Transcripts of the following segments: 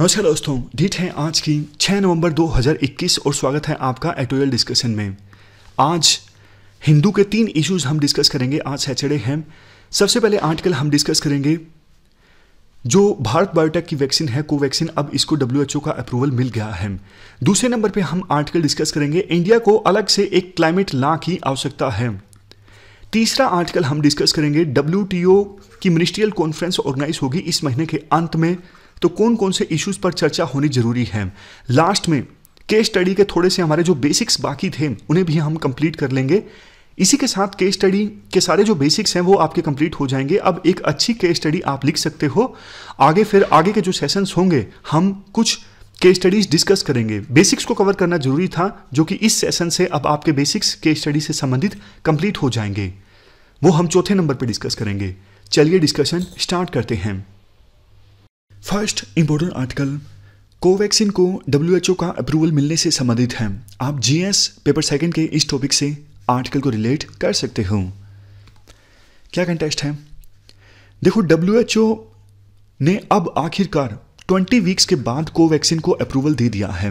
नमस्कार दोस्तों डेट है आज की 6 नवंबर 2021 और स्वागत है आपका एटोरियल डिस्कशन में आज हिंदू के तीन इश्यूज हम डिस्कस करेंगे आज सैटरडे हैं सबसे पहले आर्टिकल हम डिस्कस करेंगे जो भारत बायोटेक की वैक्सीन है कोवैक्सीन अब इसको डब्ल्यूएचओ का अप्रूवल मिल गया है दूसरे नंबर पे हम आर्टिकल डिस्कस करेंगे इंडिया को अलग से एक क्लाइमेट ला की आवश्यकता है तीसरा आर्टिकल हम डिस्कस करेंगे डब्ल्यू की मिनिस्ट्रियल कॉन्फ्रेंस ऑर्गेनाइज होगी इस महीने के अंत में तो कौन कौन से इश्यूज पर चर्चा होनी जरूरी है लास्ट में केस स्टडी के थोड़े से हमारे जो बेसिक्स बाकी थे उन्हें भी हम कंप्लीट कर लेंगे इसी के साथ केस स्टडी के सारे जो बेसिक्स हैं वो आपके कंप्लीट हो जाएंगे अब एक अच्छी केस स्टडी आप लिख सकते हो आगे फिर आगे के जो सेशंस होंगे हम कुछ केस स्टडीज डिस्कस करेंगे बेसिक्स को कवर करना जरूरी था जो कि इस सेशन से अब आपके बेसिक्स केस स्टडी से संबंधित कंप्लीट हो जाएंगे वो हम चौथे नंबर पर डिस्कस करेंगे चलिए डिस्कशन स्टार्ट करते हैं फर्स्ट इंपॉर्टेंट आर्टिकल कोवैक्सिन को डब्ल्यू का अप्रूवल मिलने से संबंधित है आप जीएस पेपर सेकंड के इस टॉपिक से आर्टिकल को रिलेट कर सकते हो क्या कंटेस्ट है देखो डब्ल्यू ने अब आखिरकार 20 वीक्स के बाद कोवैक्सिन को अप्रूवल दे दिया है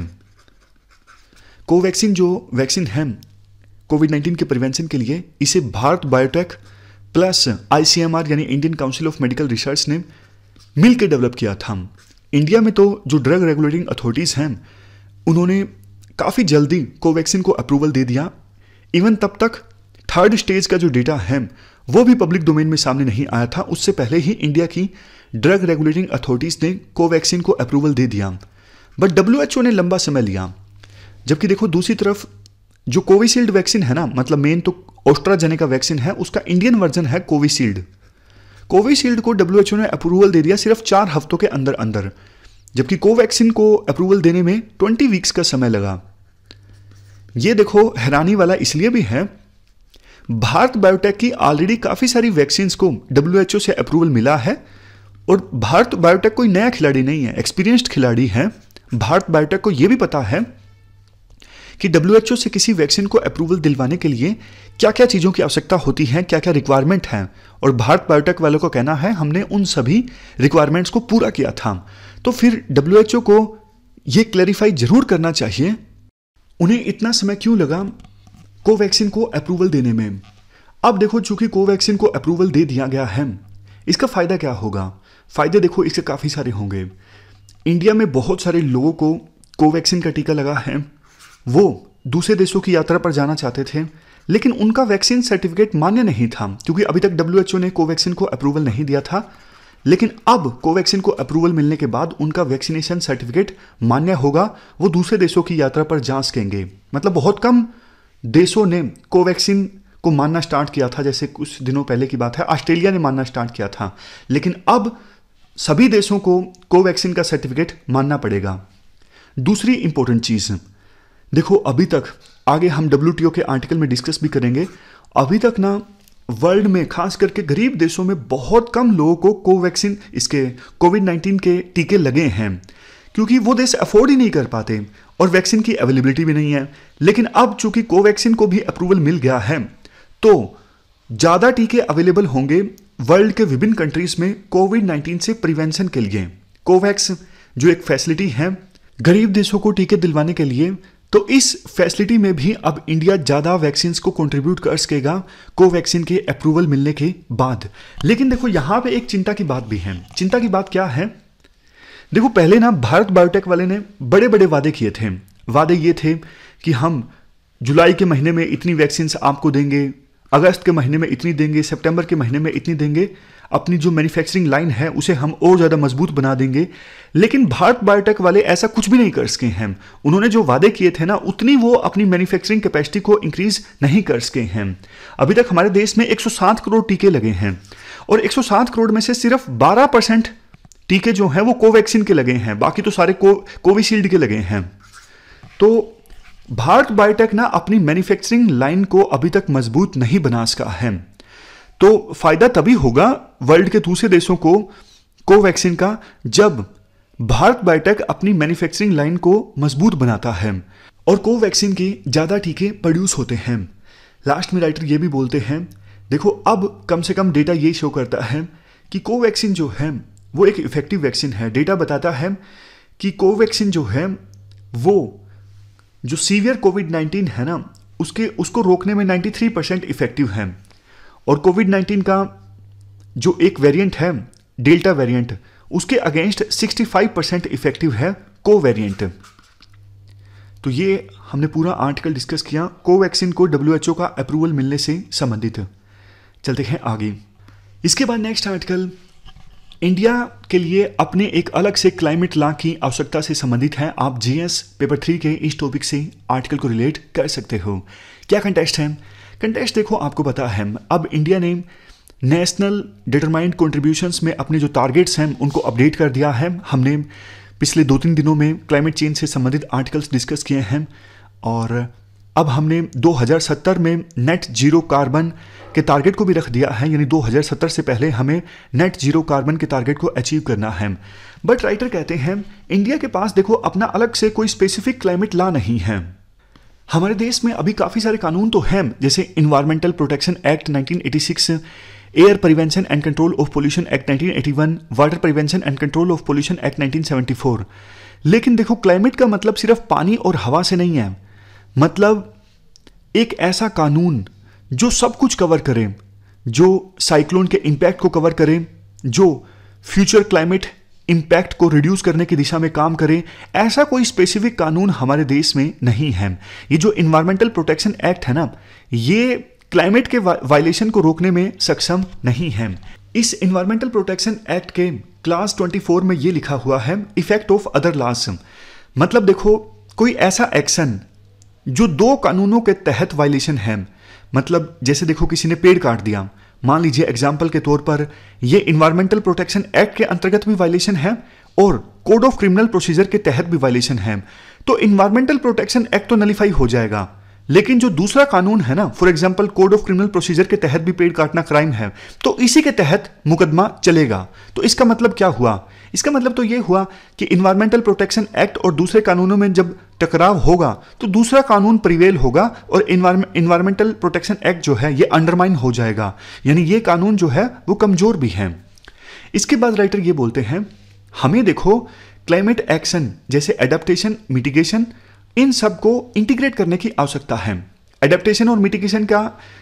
कोवैक्सिन जो वैक्सीन है कोविड 19 के प्रिवेंशन के लिए इसे भारत बायोटेक प्लस आईसीएमआर यानी Indian Council of Medical Research ने मिलकर डेवलप किया था इंडिया में तो जो ड्रग रेगुलेटिंग अथॉरिटीज़ हैं उन्होंने काफ़ी जल्दी कोवैक्सीन को अप्रूवल दे दिया इवन तब तक थर्ड स्टेज का जो डेटा है वो भी पब्लिक डोमेन में सामने नहीं आया था उससे पहले ही इंडिया की ड्रग रेगुलेटिंग अथॉरिटीज़ ने कोवैक्सीन को अप्रूवल दे दिया बट डब्ल्यू ने लंबा समय लिया जबकि देखो दूसरी तरफ जो कोविशील्ड वैक्सीन है ना मतलब मेन तो ओस्ट्राजेनेका वैक्सीन है उसका इंडियन वर्जन है कोविशील्ड कोविशील्ड को डब्ल्यू ने अप्रूवल दे दिया सिर्फ चार हफ्तों के अंदर अंदर जबकि कोवैक्सीन को अप्रूवल देने में ट्वेंटी वीक्स का समय लगा ये देखो हैरानी वाला इसलिए भी है भारत बायोटेक की ऑलरेडी काफ़ी सारी वैक्सीन को डब्ल्यू से अप्रूवल मिला है और भारत बायोटेक कोई नया खिलाड़ी नहीं है एक्सपीरियंस्ड खिलाड़ी है भारत बायोटेक को यह भी पता है कि डब्ल्यू से किसी वैक्सीन को अप्रूवल दिलवाने के लिए क्या क्या चीज़ों की आवश्यकता होती है क्या क्या रिक्वायरमेंट हैं और भारत बायोटेक वालों का कहना है हमने उन सभी रिक्वायरमेंट्स को पूरा किया था तो फिर डब्ल्यू को ये क्लैरिफाई जरूर करना चाहिए उन्हें इतना समय क्यों लगा कोवैक्सीन को अप्रूवल देने में अब देखो चूंकि कोवैक्सीन को अप्रूवल दे दिया गया है इसका फ़ायदा क्या होगा फ़ायदे देखो इसके काफ़ी सारे होंगे इंडिया में बहुत सारे लोगों को कोवैक्सीन का टीका लगा है वो दूसरे देशों की यात्रा पर जाना चाहते थे लेकिन उनका वैक्सीन सर्टिफिकेट मान्य नहीं था क्योंकि अभी तक डब्ल्यू ने कोवैक्सीन को अप्रूवल नहीं दिया था लेकिन अब कोवैक्सीन को अप्रूवल मिलने के बाद उनका वैक्सीनेशन सर्टिफिकेट मान्य होगा वो दूसरे देशों की यात्रा पर जा सकेंगे मतलब बहुत कम देशों ने कोवैक्सीन को मानना स्टार्ट किया था जैसे कुछ दिनों पहले की बात है ऑस्ट्रेलिया ने मानना स्टार्ट किया था लेकिन अब सभी देशों को कोवैक्सीन का सर्टिफिकेट मानना पड़ेगा दूसरी इंपॉर्टेंट चीज़ देखो अभी तक आगे हम डब्ल्यू के आर्टिकल में डिस्कस भी करेंगे अभी तक ना वर्ल्ड में खास करके गरीब देशों में बहुत कम लोगों को कोवैक्सीन इसके कोविड 19 के टीके लगे हैं क्योंकि वो देश अफोर्ड ही नहीं कर पाते और वैक्सीन की अवेलेबिलिटी भी नहीं है लेकिन अब चूंकि कोवैक्सीन को भी अप्रूवल मिल गया है तो ज़्यादा टीके अवेलेबल होंगे वर्ल्ड के विभिन्न कंट्रीज में कोविड नाइन्टीन से प्रिवेंशन के लिए कोवैक्स जो एक फैसिलिटी है गरीब देशों को टीके दिलवाने के लिए तो इस फैसिलिटी में भी अब इंडिया ज़्यादा वैक्सीन को कंट्रीब्यूट कर सकेगा कोवैक्सीन के अप्रूवल मिलने के बाद लेकिन देखो यहां पे एक चिंता की बात भी है चिंता की बात क्या है देखो पहले ना भारत बायोटेक वाले ने बड़े बड़े वादे किए थे वादे ये थे कि हम जुलाई के महीने में इतनी वैक्सीन आपको देंगे अगस्त के महीने में इतनी देंगे सितंबर के महीने में इतनी देंगे अपनी जो मैन्युफैक्चरिंग लाइन है उसे हम और ज़्यादा मजबूत बना देंगे लेकिन भारत बायोटेक वाले ऐसा कुछ भी नहीं कर सके हैं उन्होंने जो वादे किए थे ना उतनी वो अपनी मैन्युफैक्चरिंग कैपेसिटी को इंक्रीज नहीं कर सके हैं अभी तक हमारे देश में 107 करोड़ टीके लगे हैं और 107 करोड़ में से सिर्फ 12 परसेंट टीके जो हैं वो कोवैक्सीन के लगे हैं बाकी तो सारे को कोविशील्ड के लगे हैं तो भारत बायोटेक ना अपनी मैन्युफैक्चरिंग लाइन को अभी तक मजबूत नहीं बना सका है तो फायदा तभी होगा वर्ल्ड के दूसरे देशों को कोवैक्सीन का जब भारत बायोटेक अपनी मैन्युफैक्चरिंग लाइन को मजबूत बनाता है और कोवैक्सीन के ज़्यादा टीके प्रोड्यूस होते हैं लास्ट में राइटर ये भी बोलते हैं देखो अब कम से कम डेटा ये शो करता है कि कोवैक्सीन जो है वो एक इफेक्टिव वैक्सीन है डेटा बताता है कि कोवैक्सीन जो है वो जो सीवियर कोविड नाइन्टीन है ना उसके उसको रोकने में 93 परसेंट इफेक्टिव है और कोविड नाइन्टीन का जो एक वेरिएंट है डेल्टा वेरिएंट उसके अगेंस्ट 65 परसेंट इफेक्टिव है को वेरियंट तो ये हमने पूरा आर्टिकल डिस्कस किया कोवैक्सीन को डब्ल्यू का अप्रूवल मिलने से संबंधित चलते हैं आगे इसके बाद नेक्स्ट आर्टिकल इंडिया के लिए अपने एक अलग से क्लाइमेट लॉ की आवश्यकता से संबंधित है आप जीएस पेपर थ्री के इस टॉपिक से आर्टिकल को रिलेट कर सकते हो क्या कंटेस्ट है कंटेस्ट देखो आपको पता है अब इंडिया ने नेशनल डिटरमाइंड कॉन्ट्रीब्यूशन में अपने जो टारगेट्स हैं उनको अपडेट कर दिया है हमने पिछले दो तीन दिनों में क्लाइमेट चेंज से संबंधित आर्टिकल्स डिस्कस किए हैं और अब हमने 2070 में नेट जीरो कार्बन के टारगेट को भी रख दिया है यानी 2070 से पहले हमें नेट जीरो कार्बन के टारगेट को अचीव करना है बट राइटर कहते हैं इंडिया के पास देखो अपना अलग से कोई स्पेसिफिक क्लाइमेट ला नहीं है हमारे देश में अभी काफ़ी सारे कानून तो हैं जैसे environmental protection act 1986 air prevention and control of pollution act 1981 water prevention and control of pollution act 1974 लेकिन देखो क्लाइमेट का मतलब सिर्फ पानी और हवा से नहीं है मतलब एक ऐसा कानून जो सब कुछ कवर करे जो साइक्लोन के इम्पैक्ट को कवर करे जो फ्यूचर क्लाइमेट इम्पैक्ट को रिड्यूस करने की दिशा में काम करें ऐसा कोई स्पेसिफिक कानून हमारे देश में नहीं है ये जो इन्वायरमेंटल प्रोटेक्शन एक्ट है ना ये क्लाइमेट के वायलेशन को रोकने में सक्षम नहीं है इस इन्वायरमेंटल प्रोटेक्शन एक्ट के क्लास 24 में ये लिखा हुआ है इफेक्ट ऑफ अदर लॉस मतलब देखो कोई ऐसा एक्शन जो दो कानूनों के तहत वायलेशन है मतलब जैसे देखो किसी ने पेड़ काट दिया मान लीजिए एग्जाम्पल के तौर पर यह इन्वायरमेंटल प्रोटेक्शन एक्ट के अंतर्गत भी वायलेशन है और कोड ऑफ क्रिमिनल प्रोसीजर के तहत भी वायलेशन है तो इन्वायरमेंटल प्रोटेक्शन एक्ट तो नलीफाई हो जाएगा लेकिन जो दूसरा कानून है ना for example code of criminal procedure के तहत भी पेड़ काटना क्राइम है तो इसी के तहत मुकदमा चलेगा तो इसका मतलब क्या हुआ इसका मतलब तो ये हुआ कि इन्वायरमेंटल प्रोटेक्शन एक्ट और दूसरे कानूनों में जब टकराव होगा तो दूसरा कानून प्रिवेल होगा और इन्वायरमेंटल प्रोटेक्शन एक्ट जो है ये अंडरमाइन हो जाएगा यानी ये कानून जो है वो कमज़ोर भी हैं इसके बाद राइटर ये बोलते हैं हमें देखो क्लाइमेट एक्शन जैसे एडेप्टेशन मिटिगेशन इन सब को इंटीग्रेट करने की आवश्यकता है एडेप्टेशन और मिटिगेशन का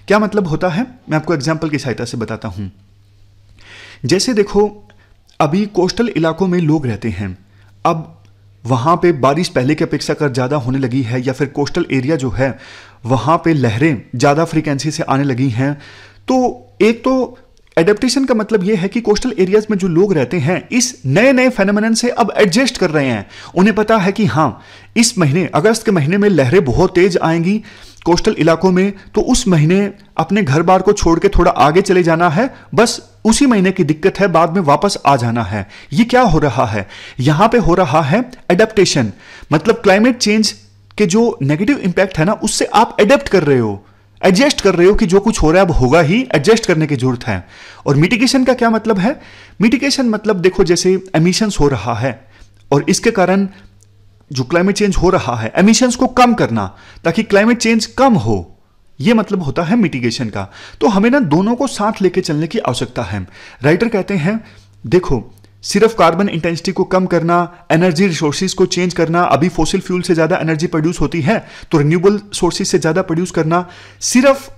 क्या मतलब होता है मैं आपको एग्जाम्पल की सहायता से बताता हूँ जैसे देखो अभी कोस्टल इलाकों में लोग रहते हैं अब वहाँ पे बारिश पहले की अपेक्षा कर ज़्यादा होने लगी है या फिर कोस्टल एरिया जो है वहाँ पे लहरें ज़्यादा फ्रीक्वेंसी से आने लगी हैं तो एक तो एडेप्टेशन का मतलब यह है कि कोस्टल एरियाज में जो लोग रहते हैं इस नए नए फेनोमेनन से अब एडजस्ट कर रहे हैं उन्हें पता है कि हाँ इस महीने अगस्त के महीने में लहरें बहुत तेज आएंगी कोस्टल इलाकों में तो उस महीने अपने घर बार को छोड़ के थोड़ा आगे चले जाना है बस उसी महीने की दिक्कत है बाद में वापस आ जाना है ये क्या हो रहा है यहाँ पे हो रहा है एडेप्टेशन मतलब क्लाइमेट चेंज के जो नेगेटिव इम्पैक्ट है ना उससे आप एडेप्ट कर रहे हो एडजस्ट कर रहे हो कि जो कुछ हो रहा है अब होगा ही एडजस्ट करने की जरूरत है और मिटिगेशन का क्या मतलब है मिटिगेशन मतलब देखो जैसे एमिशंस हो रहा है और इसके कारण जो क्लाइमेट चेंज हो रहा है एमिशंस को कम करना ताकि क्लाइमेट चेंज कम हो ये मतलब होता है मिटिगेशन का तो हमें ना दोनों को साथ लेके चलने की आवश्यकता है राइटर कहते हैं देखो सिर्फ कार्बन इंटेंसिटी को कम करना एनर्जी रिसोर्सेज को चेंज करना अभी फोसिल फ्यूल से ज़्यादा एनर्जी प्रोड्यूस होती है तो रिन्यूएबल सोर्सेज से ज़्यादा प्रोड्यूस करना सिर्फ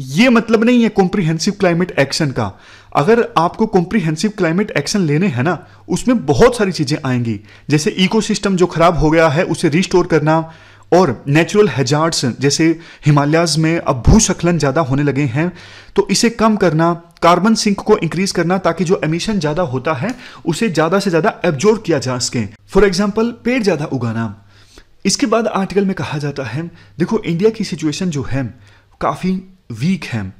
ये मतलब नहीं है कॉम्प्रिहेंसिव क्लाइमेट एक्शन का अगर आपको कॉम्प्रिहेंसिव क्लाइमेट एक्शन लेने हैं ना उसमें बहुत सारी चीज़ें आएंगी जैसे इकोसिस्टम जो खराब हो गया है उसे रिस्टोर करना और नेचुरल हेजार्ड्स जैसे हिमालयाज में अब भूस्खलन ज़्यादा होने लगे हैं तो इसे कम करना कार्बन सिंक को इंक्रीज करना ताकि जो एमिशन ज़्यादा होता है उसे ज़्यादा से ज़्यादा एब्जोर्व किया जा सके फॉर एग्जाम्पल पेड़ ज़्यादा उगाना इसके बाद आर्टिकल में कहा जाता है देखो इंडिया की सिचुएशन जो है काफ़ी वीक हैं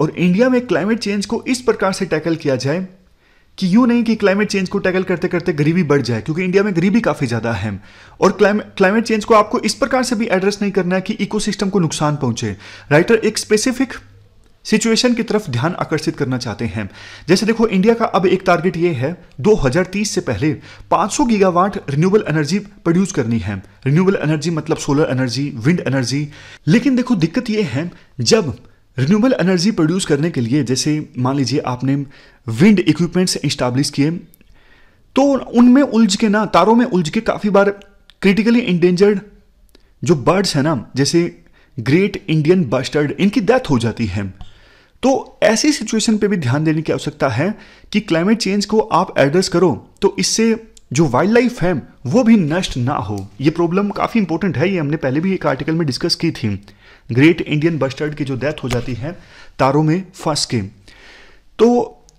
और इंडिया में क्लाइमेट चेंज को इस प्रकार से टैकल किया जाए कि यूं नहीं कि क्लाइमेट चेंज को टैकल करते करते गरीबी बढ़ जाए क्योंकि इंडिया में गरीबी काफ़ी ज़्यादा है और क्लाइमेट चेंज को आपको इस प्रकार से भी एड्रेस नहीं करना है कि इकोसिस्टम को नुकसान पहुंचे राइटर एक स्पेसिफिक सिचुएशन की तरफ ध्यान आकर्षित करना चाहते हैं जैसे देखो इंडिया का अब एक टारगेट ये है 2030 से पहले 500 गीगावाट रिन्यूएबल एनर्जी प्रोड्यूस करनी है रिन्यूएबल एनर्जी मतलब सोलर एनर्जी विंड एनर्जी लेकिन देखो दिक्कत ये है जब रिन्यूएबल एनर्जी प्रोड्यूस करने के लिए जैसे मान लीजिए आपने विंड इक्विपमेंट्स इस्टाब्लिश किए तो उनमें उलझ के ना तारों में उलझ के काफ़ी बार क्रिटिकली इंडेंजर्ड जो बर्ड्स हैं ना जैसे ग्रेट इंडियन बस्टर्ड इनकी डेथ हो जाती है तो ऐसी सिचुएशन पे भी ध्यान देने की आवश्यकता है कि क्लाइमेट चेंज को आप एड्रेस करो तो इससे जो वाइल्ड लाइफ है वो भी नष्ट ना हो ये प्रॉब्लम काफ़ी इंपॉर्टेंट है ये हमने पहले भी एक आर्टिकल में डिस्कस की थी ग्रेट इंडियन बस्टर्ड की जो डेथ हो जाती है तारों में फंस के तो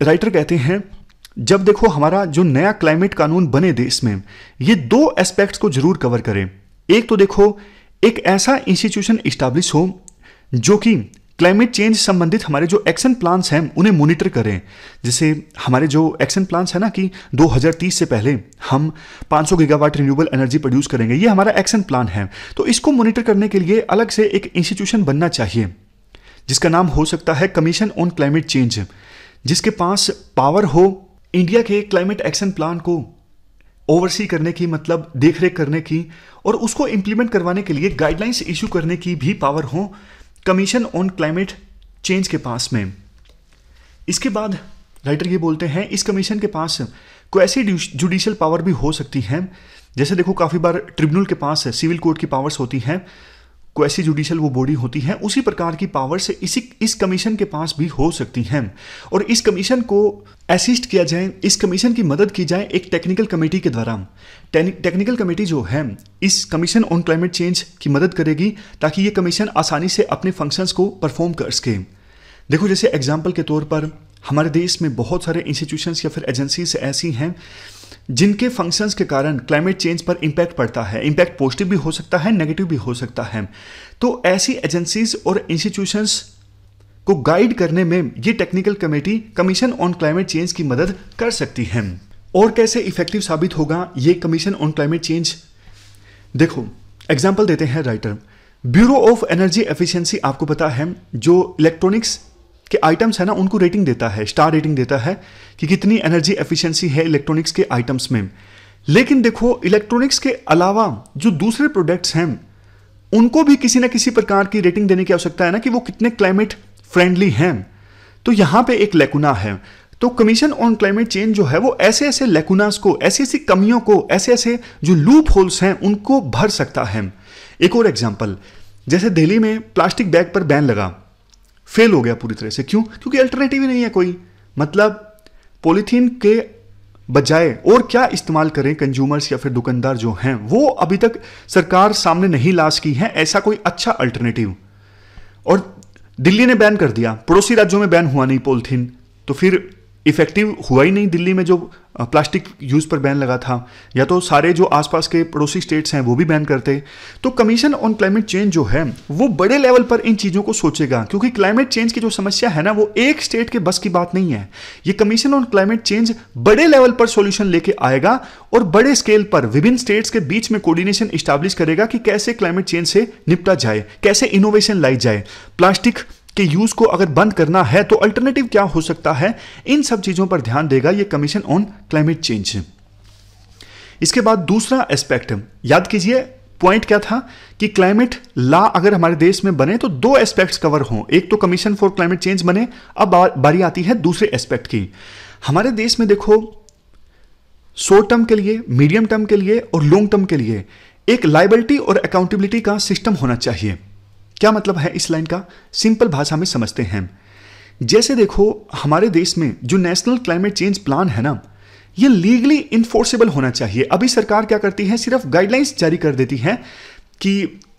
राइटर कहते हैं जब देखो हमारा जो नया क्लाइमेट कानून बने देश में ये दो एस्पेक्ट्स को जरूर कवर करें एक तो देखो एक ऐसा इंस्टीट्यूशन इस्टाब्लिश हो जो कि क्लाइमेट चेंज संबंधित हमारे जो एक्शन प्लान्स हैं उन्हें मॉनिटर करें जैसे हमारे जो एक्शन प्लान्स है ना कि 2030 से पहले हम 500 गीगावाट रिन्यूएबल एनर्जी प्रोड्यूस करेंगे ये हमारा एक्शन प्लान है तो इसको मॉनिटर करने के लिए अलग से एक इंस्टीट्यूशन बनना चाहिए जिसका नाम हो सकता है कमीशन ऑन क्लाइमेट चेंज जिसके पास पावर हो इंडिया के क्लाइमेट एक्शन प्लान को ओवरसी करने की मतलब देखरेख करने की और उसको इम्प्लीमेंट करवाने के लिए गाइडलाइंस इशू करने की भी पावर हो कमीशन ऑन क्लाइमेट चेंज के पास में इसके बाद राइटर ये बोलते हैं इस कमीशन के पास कोई ऐसी जुडिशियल पावर भी हो सकती है जैसे देखो काफ़ी बार ट्रिब्यूनल के पास सिविल कोर्ट की पावर्स होती हैं ऐसी जुडिशल वो बॉडी होती है उसी प्रकार की पावर से इसी इस कमीशन के पास भी हो सकती हैं और इस कमीशन को असिस्ट किया जाए इस कमीशन की मदद की जाए एक टेक्निकल कमेटी के द्वारा टेक्निकल कमेटी जो है इस कमीशन ऑन क्लाइमेट चेंज की मदद करेगी ताकि ये कमीशन आसानी से अपने फंक्शंस को परफॉर्म कर सके देखो जैसे एग्जाम्पल के तौर पर हमारे देश में बहुत सारे इंस्टीट्यूशंस या फिर एजेंसीज ऐसी हैं जिनके फंक्शंस के कारण क्लाइमेट चेंज पर इम्पैक्ट पड़ता है इम्पैक्ट पॉजिटिव भी हो सकता है नेगेटिव भी हो सकता है तो ऐसी एजेंसीज और इंस्टीट्यूशंस को गाइड करने में ये technical committee commission on climate change की मदद कर सकती है और कैसे इफेक्टिव साबित होगा ये कमीशन ऑन क्लाइमेट चेंज देखो एग्जाम्पल देते हैं writer bureau of energy efficiency आपको पता है जो इलेक्ट्रॉनिक्स के आइटम्स है ना उनको रेटिंग देता है स्टार रेटिंग देता है कि कितनी एनर्जी एफिशिएंसी है इलेक्ट्रॉनिक्स के आइटम्स में लेकिन देखो इलेक्ट्रॉनिक्स के अलावा जो दूसरे प्रोडक्ट्स हैं उनको भी किसी ना किसी प्रकार की रेटिंग देने की आवश्यकता है ना कि वो कितने क्लाइमेट फ्रेंडली हैं तो यहां पे एक लेकुना है तो कमीशन ऑन क्लाइमेट चेंज जो है वो ऐसे ऐसे लेकुनास को ऐसी ऐसी कमियों को ऐसे ऐसे जो लूप होल्स हैं उनको भर सकता है एक और एग्जाम्पल जैसे दिल्ली में प्लास्टिक बैग पर बैन लगा फेल हो गया पूरी तरह से क्यों क्योंकि अल्टरनेटिव ही नहीं है कोई मतलब पॉलीथीन के बजाय और क्या इस्तेमाल करें कंज्यूमर्स या फिर दुकानदार जो हैं वो अभी तक सरकार सामने नहीं लाश की है ऐसा कोई अच्छा अल्टरनेटिव और दिल्ली ने बैन कर दिया पड़ोसी राज्यों में बैन हुआ नहीं पॉलीथीन तो फिर इफेक्टिव हुआ ही नहीं दिल्ली में जो प्लास्टिक यूज़ पर बैन लगा था या तो सारे जो आसपास के पड़ोसी स्टेट्स हैं वो भी बैन करते तो कमीशन ऑन क्लाइमेट चेंज जो है वो बड़े लेवल पर इन चीज़ों को सोचेगा क्योंकि क्लाइमेट चेंज की जो समस्या है ना वो एक स्टेट के बस की बात नहीं है ये कमीशन ऑन क्लाइमेट चेंज बड़े लेवल पर सोल्यूशन लेके आएगा और बड़े स्केल पर विभिन्न स्टेट्स के बीच में कोर्डिनेशन इस्टाब्लिश करेगा कि कैसे क्लाइमेट चेंज से निपटा जाए कैसे इनोवेशन लाई जाए प्लास्टिक के यूज़ को अगर बंद करना है तो अल्टरनेटिव क्या हो सकता है इन सब चीज़ों पर ध्यान देगा ये कमीशन ऑन क्लाइमेट चेंज इसके बाद दूसरा एस्पेक्ट याद कीजिए पॉइंट क्या था कि क्लाइमेट लॉ अगर हमारे देश में बने तो दो एस्पेक्ट्स कवर हों एक तो कमीशन फॉर क्लाइमेट चेंज बने अब बारी आती है दूसरे एस्पेक्ट की हमारे देश में देखो शॉर्ट टर्म के लिए मीडियम टर्म के लिए और लॉन्ग टर्म के लिए एक लाइबिलिटी और अकाउंटेबिलिटी का सिस्टम होना चाहिए क्या मतलब है इस लाइन का सिंपल भाषा में समझते हैं जैसे देखो हमारे देश में जो नेशनल क्लाइमेट चेंज प्लान है ना ये लीगली इन्फोर्सेबल होना चाहिए अभी सरकार क्या करती है सिर्फ गाइडलाइंस जारी कर देती है कि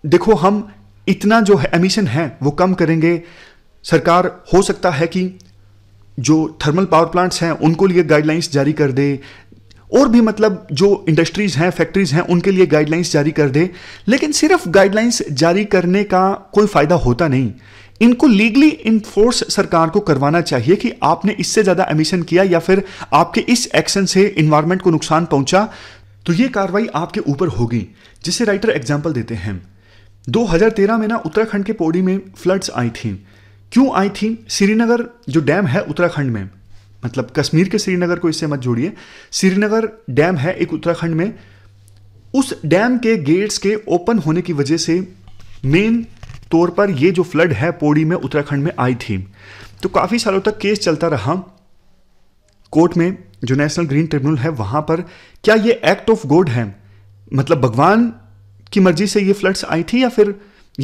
देखो हम इतना जो एमिशन है वो कम करेंगे सरकार हो सकता है कि जो थर्मल पावर प्लांट्स हैं उनको लिए गाइडलाइंस जारी कर दे और भी मतलब जो इंडस्ट्रीज़ हैं फैक्ट्रीज़ हैं उनके लिए गाइडलाइंस जारी कर दे लेकिन सिर्फ गाइडलाइंस जारी करने का कोई फ़ायदा होता नहीं इनको लीगली इन्फोर्स सरकार को करवाना चाहिए कि आपने इससे ज़्यादा एमिशन किया या फिर आपके इस एक्शन से इन्वायरमेंट को नुकसान पहुंचा तो ये कार्रवाई आपके ऊपर होगी जिसे राइटर एग्जाम्पल देते हैं 2013 में ना उत्तराखंड के पौड़ी में फ्लड्स आई थी क्यों आई थी श्रीनगर जो डैम है उत्तराखंड में मतलब कश्मीर के श्रीनगर को इससे मत जोड़िए श्रीनगर डैम है एक उत्तराखंड में उस डैम के गेट्स के ओपन होने की वजह से मेन तौर पर ये जो फ्लड है पौड़ी में उत्तराखंड में आई थी तो काफ़ी सालों तक केस चलता रहा कोर्ट में जो नेशनल ग्रीन ट्रिब्यूनल है वहाँ पर क्या ये एक्ट ऑफ गॉड है मतलब भगवान की मर्जी से ये फ्लड्स आई थी या फिर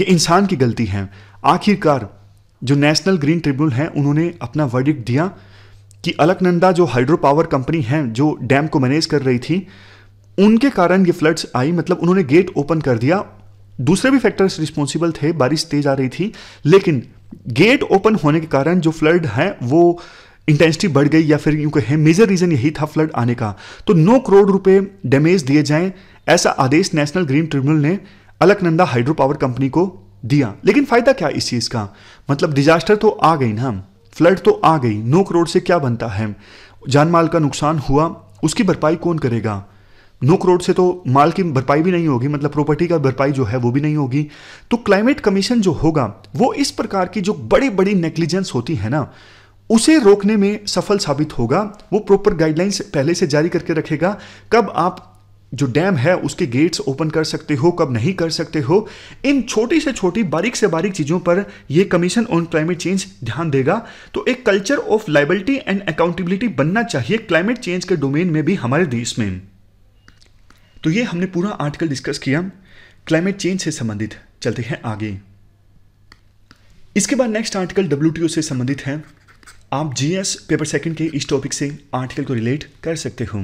ये इंसान की गलती है आखिरकार जो नेशनल ग्रीन ट्रिब्यूनल है उन्होंने अपना वर्डिक्ट दिया कि अलकनंदा जो हाइड्रो पावर कंपनी है जो डैम को मैनेज कर रही थी उनके कारण ये फ्लड्स आई मतलब उन्होंने गेट ओपन कर दिया दूसरे भी फैक्टर्स रिस्पॉन्सिबल थे बारिश तेज आ रही थी लेकिन गेट ओपन होने के कारण जो फ्लड है वो इंटेंसिटी बढ़ गई या फिर यूं कहें मेजर रीजन यही था फ्लड आने का तो नौ करोड़ रुपए डैमेज दिए जाएं ऐसा आदेश नेशनल ग्रीन ट्रिब्यूनल ने अलकनंदा हाइड्रो पावर कंपनी को दिया लेकिन फायदा क्या इस चीज का मतलब डिजास्टर तो आ गई ना फ्लड तो आ गई नौ करोड़ से क्या बनता है जान माल का नुकसान हुआ उसकी भरपाई कौन करेगा नौ करोड़ से तो माल की भरपाई भी नहीं होगी मतलब प्रॉपर्टी का भरपाई जो है वो भी नहीं होगी तो क्लाइमेट कमीशन जो होगा वो इस प्रकार की जो बड़ी बड़ी नेग्लिजेंस होती है ना उसे रोकने में सफल साबित होगा वो प्रॉपर गाइडलाइंस पहले से जारी करके रखेगा कब आप जो डैम है उसके गेट्स ओपन कर सकते हो कब नहीं कर सकते हो इन छोटी से छोटी बारीक से बारीक चीज़ों पर यह कमीशन ऑन क्लाइमेट चेंज ध्यान देगा तो एक culture of liability and accountability बनना चाहिए क्लाइमेट चेंज के डोमेन में भी हमारे देश में तो ये हमने पूरा आर्टिकल डिस्कस किया क्लाइमेट चेंज से संबंधित चलते हैं आगे इसके बाद नेक्स्ट आर्टिकल डब्ल्यू से संबंधित है आप जीएस पेपर सेकंड के इस टॉपिक से आर्टिकल को रिलेट कर सकते हो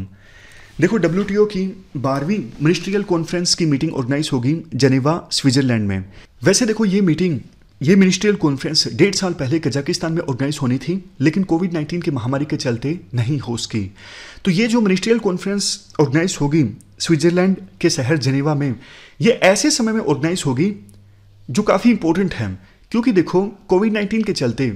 देखो डब्ल्यू की बारहवीं मिनिस्ट्रियल कॉन्फ्रेंस की मीटिंग ऑर्गेनाइज होगी जनेवा स्विट्जरलैंड में वैसे देखो ये मीटिंग ये मिनिस्ट्रियल कॉन्फ्रेंस डेढ़ साल पहले कजाकिस्तान में ऑर्गेनाइज होनी थी लेकिन कोविड 19 की महामारी के चलते नहीं हो सकी तो ये जो मिनिस्ट्रियल कॉन्फ्रेंस ऑर्गेनाइज होगी स्विट्जरलैंड के शहर जनेवा में ये ऐसे समय में ऑर्गेनाइज होगी जो काफ़ी इंपॉर्टेंट है क्योंकि देखो कोविड 19 के चलते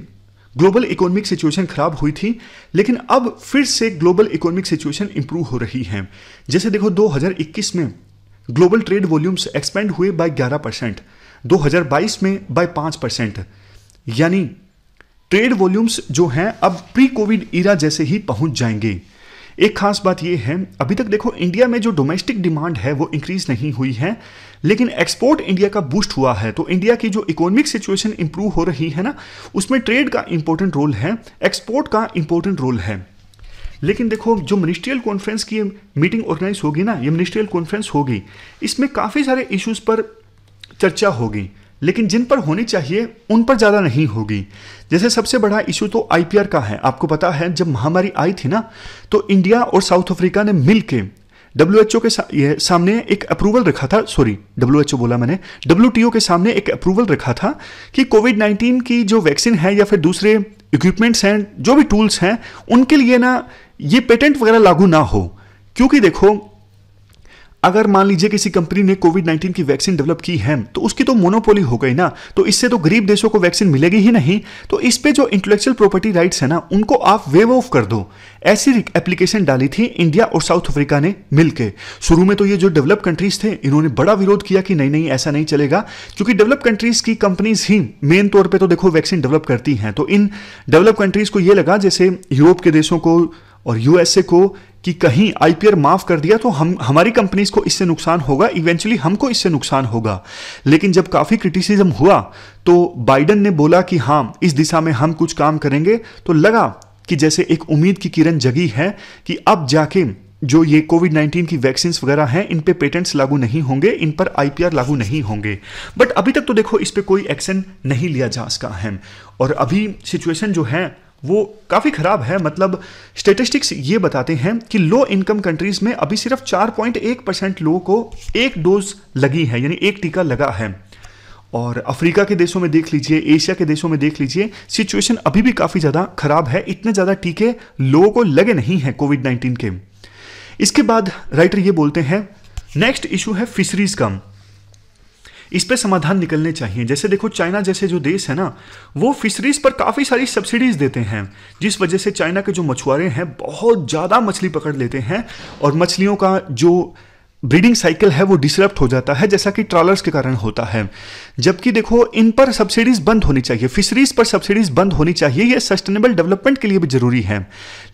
ग्लोबल इकोनॉमिक सिचुएशन खराब हुई थी लेकिन अब फिर से ग्लोबल इकोनॉमिक सिचुएशन इंप्रूव हो रही है जैसे देखो 2021 में ग्लोबल ट्रेड वॉल्यूम्स एक्सपेंड हुए बाय 11 परसेंट दो में बाय 5 परसेंट यानी ट्रेड वॉल्यूम्स जो हैं अब प्री कोविड ईरा जैसे ही पहुंच जाएंगे एक खास बात यह है अभी तक देखो इंडिया में जो डोमेस्टिक डिमांड है वो इंक्रीज नहीं हुई है लेकिन एक्सपोर्ट इंडिया का बूस्ट हुआ है तो इंडिया की जो इकोनॉमिक सिचुएशन इंप्रूव हो रही है ना उसमें ट्रेड का इंपॉर्टेंट रोल है एक्सपोर्ट का इंपॉर्टेंट रोल है लेकिन देखो जो मिनिस्ट्रियल कॉन्फ्रेंस की मीटिंग ऑर्गेनाइज होगी ना ये मिनिस्ट्रियल कॉन्फ्रेंस होगी इसमें काफ़ी सारे इश्यूज़ पर चर्चा होगी लेकिन जिन पर होनी चाहिए उन पर ज़्यादा नहीं होगी जैसे सबसे बड़ा इशू तो आईपीआर का है आपको पता है जब महामारी आई थी ना तो इंडिया और साउथ अफ्रीका ने मिलकर डब्ल्यू के सामने एक अप्रूवल रखा था सॉरी डब्ल्यू बोला मैंने डब्ल्यू के सामने एक अप्रूवल रखा था कि कोविड 19 की जो वैक्सीन है या फिर दूसरे इक्विपमेंट्स हैं जो भी टूल्स हैं उनके लिए ना ये पेटेंट वगैरह लागू ना हो क्योंकि देखो अगर मान लीजिए किसी कंपनी ने कोविड 19 की वैक्सीन डेवलप की है तो उसकी तो मोनोपोली हो गई ना तो इससे तो गरीब देशों को वैक्सीन मिलेगी ही नहीं तो इस पे जो इंटेलेक्चुअल प्रॉपर्टी राइट्स है ना उनको आप वेव ऑफ कर दो ऐसी एप्लीकेशन डाली थी इंडिया और साउथ अफ्रीका ने मिलकर शुरू में तो ये जो डेवलप कंट्रीज थे इन्होंने बड़ा विरोध किया कि नहीं नहीं ऐसा नहीं चलेगा क्योंकि डेवलप कंट्रीज की कंपनीज ही मेन तौर पर तो देखो वैक्सीन डेवलप करती हैं तो इन डेवलप कंट्रीज को यह लगा जैसे यूरोप के देशों को और यूएसए को कि कहीं आईपीआर माफ कर दिया तो हम हमारी कंपनीज को इससे नुकसान होगा इवेंचुअली हमको इससे नुकसान होगा लेकिन जब काफ़ी क्रिटिसिज्म हुआ तो बाइडन ने बोला कि हाँ इस दिशा में हम कुछ काम करेंगे तो लगा कि जैसे एक उम्मीद की किरण जगी है कि अब जाके जो ये कोविड 19 की वैक्सीन वगैरह हैं इन पे पेटेंट्स लागू नहीं होंगे इन पर आईपीआर लागू नहीं होंगे बट अभी तक तो देखो इस पर कोई एक्शन नहीं लिया जा सका है और अभी सिचुएशन जो है वो काफ़ी ख़राब है मतलब स्टेटिस्टिक्स ये बताते हैं कि लो इनकम कंट्रीज़ में अभी सिर्फ 4.1 परसेंट लोगों को एक डोज लगी है यानी एक टीका लगा है और अफ्रीका के देशों में देख लीजिए एशिया के देशों में देख लीजिए सिचुएशन अभी भी काफ़ी ज़्यादा खराब है इतने ज़्यादा टीके लोगों को लगे नहीं हैं कोविड नाइन्टीन के इसके बाद राइटर ये बोलते हैं नेक्स्ट इशू है फिशरीज़ का इस पर समाधान निकलने चाहिए जैसे देखो चाइना जैसे जो देश है ना वो फिशरीज पर काफ़ी सारी सब्सिडीज देते हैं जिस वजह से चाइना के जो मछुआरे हैं बहुत ज़्यादा मछली पकड़ लेते हैं और मछलियों का जो ब्रीडिंग साइकिल है वो डिसरप्ट हो जाता है जैसा कि ट्रॉलर्स के कारण होता है जबकि देखो इन पर सब्सिडीज बंद होनी चाहिए फिशरीज पर सब्सिडीज बंद होनी चाहिए ये सस्टेनेबल डेवलपमेंट के लिए भी जरूरी है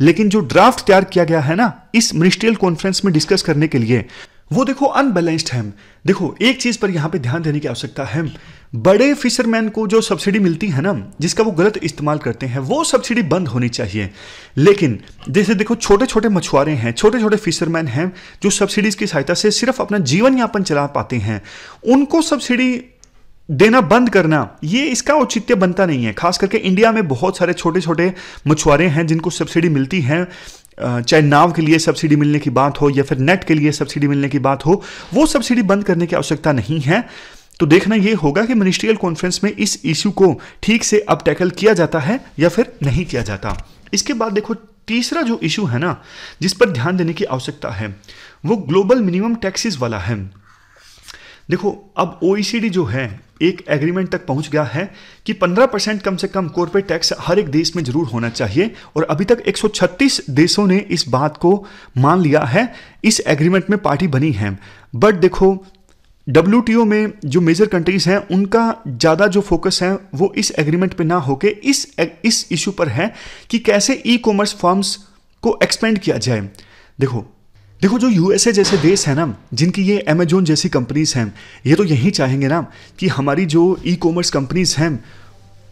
लेकिन जो ड्राफ्ट तैयार किया गया है ना इस मिनिस्ट्रियल कॉन्फ्रेंस में डिस्कस करने के लिए वो देखो अनबैलेंस्ड है देखो एक चीज पर यहां पे ध्यान देने की आवश्यकता है बड़े फिशरमैन को जो सब्सिडी मिलती है ना जिसका वो गलत इस्तेमाल करते हैं वो सब्सिडी बंद होनी चाहिए लेकिन जैसे देखो छोटे छोटे मछुआरे हैं छोटे छोटे फिशरमैन हैं जो सब्सिडीज की सहायता से सिर्फ अपना जीवन यापन चला पाते हैं उनको सब्सिडी देना बंद करना ये इसका औचित्य बनता नहीं है खास करके इंडिया में बहुत सारे छोटे छोटे मछुआरे हैं जिनको सब्सिडी मिलती है चाहे नाव के लिए सब्सिडी मिलने की बात हो या फिर नेट के लिए सब्सिडी मिलने की बात हो वो सब्सिडी बंद करने की आवश्यकता नहीं है तो देखना ये होगा कि मिनिस्ट्रियल कॉन्फ्रेंस में इस इश्यू को ठीक से अब टैकल किया जाता है या फिर नहीं किया जाता इसके बाद देखो तीसरा जो इशू है ना जिस पर ध्यान देने की आवश्यकता है वो ग्लोबल मिनिमम टैक्सेस वाला है देखो अब ओ जो है एक एग्रीमेंट तक पहुंच गया है कि 15 परसेंट कम से कम कॉरपोरेट टैक्स हर एक देश में जरूर होना चाहिए और अभी तक 136 देशों ने इस बात को मान लिया है इस एग्रीमेंट में पार्टी बनी है बट देखो डब्ल्यू में जो मेजर कंट्रीज हैं उनका ज़्यादा जो फोकस है वो इस एग्रीमेंट पे ना होके इस इस इशू पर है कि कैसे ई कॉमर्स फॉर्म्स को एक्सपेंड किया जाए देखो देखो जो यूएसए जैसे देश है ना जिनकी ये अमेजोन जैसी कंपनीज हैं ये तो यही चाहेंगे ना कि हमारी जो ई कॉमर्स कंपनीज हैं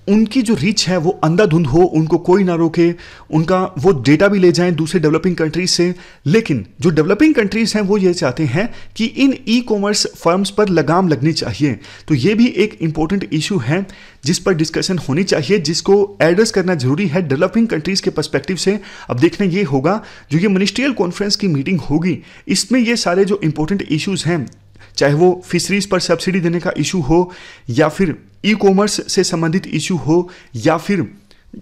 उनकी जो रीच है वो अंधाधुंध हो उनको कोई ना रोके उनका वो डेटा भी ले जाएं दूसरे डेवलपिंग कंट्रीज से लेकिन जो डेवलपिंग कंट्रीज हैं वो ये चाहते हैं कि इन ई कॉमर्स फर्म्स पर लगाम लगनी चाहिए तो ये भी एक इंपॉर्टेंट इशू है जिस पर डिस्कशन होनी चाहिए जिसको एड्रेस करना जरूरी है डेवलपिंग कंट्रीज के परस्पेक्टिव से अब देखना ये होगा जो ये मिनिस्ट्रियल कॉन्फ्रेंस की मीटिंग होगी इसमें ये सारे जो इम्पोर्टेंट इशूज़ हैं चाहे वो फिशरीज पर सब्सिडी देने का इशू हो या फिर ई कॉमर्स से संबंधित इशू हो या फिर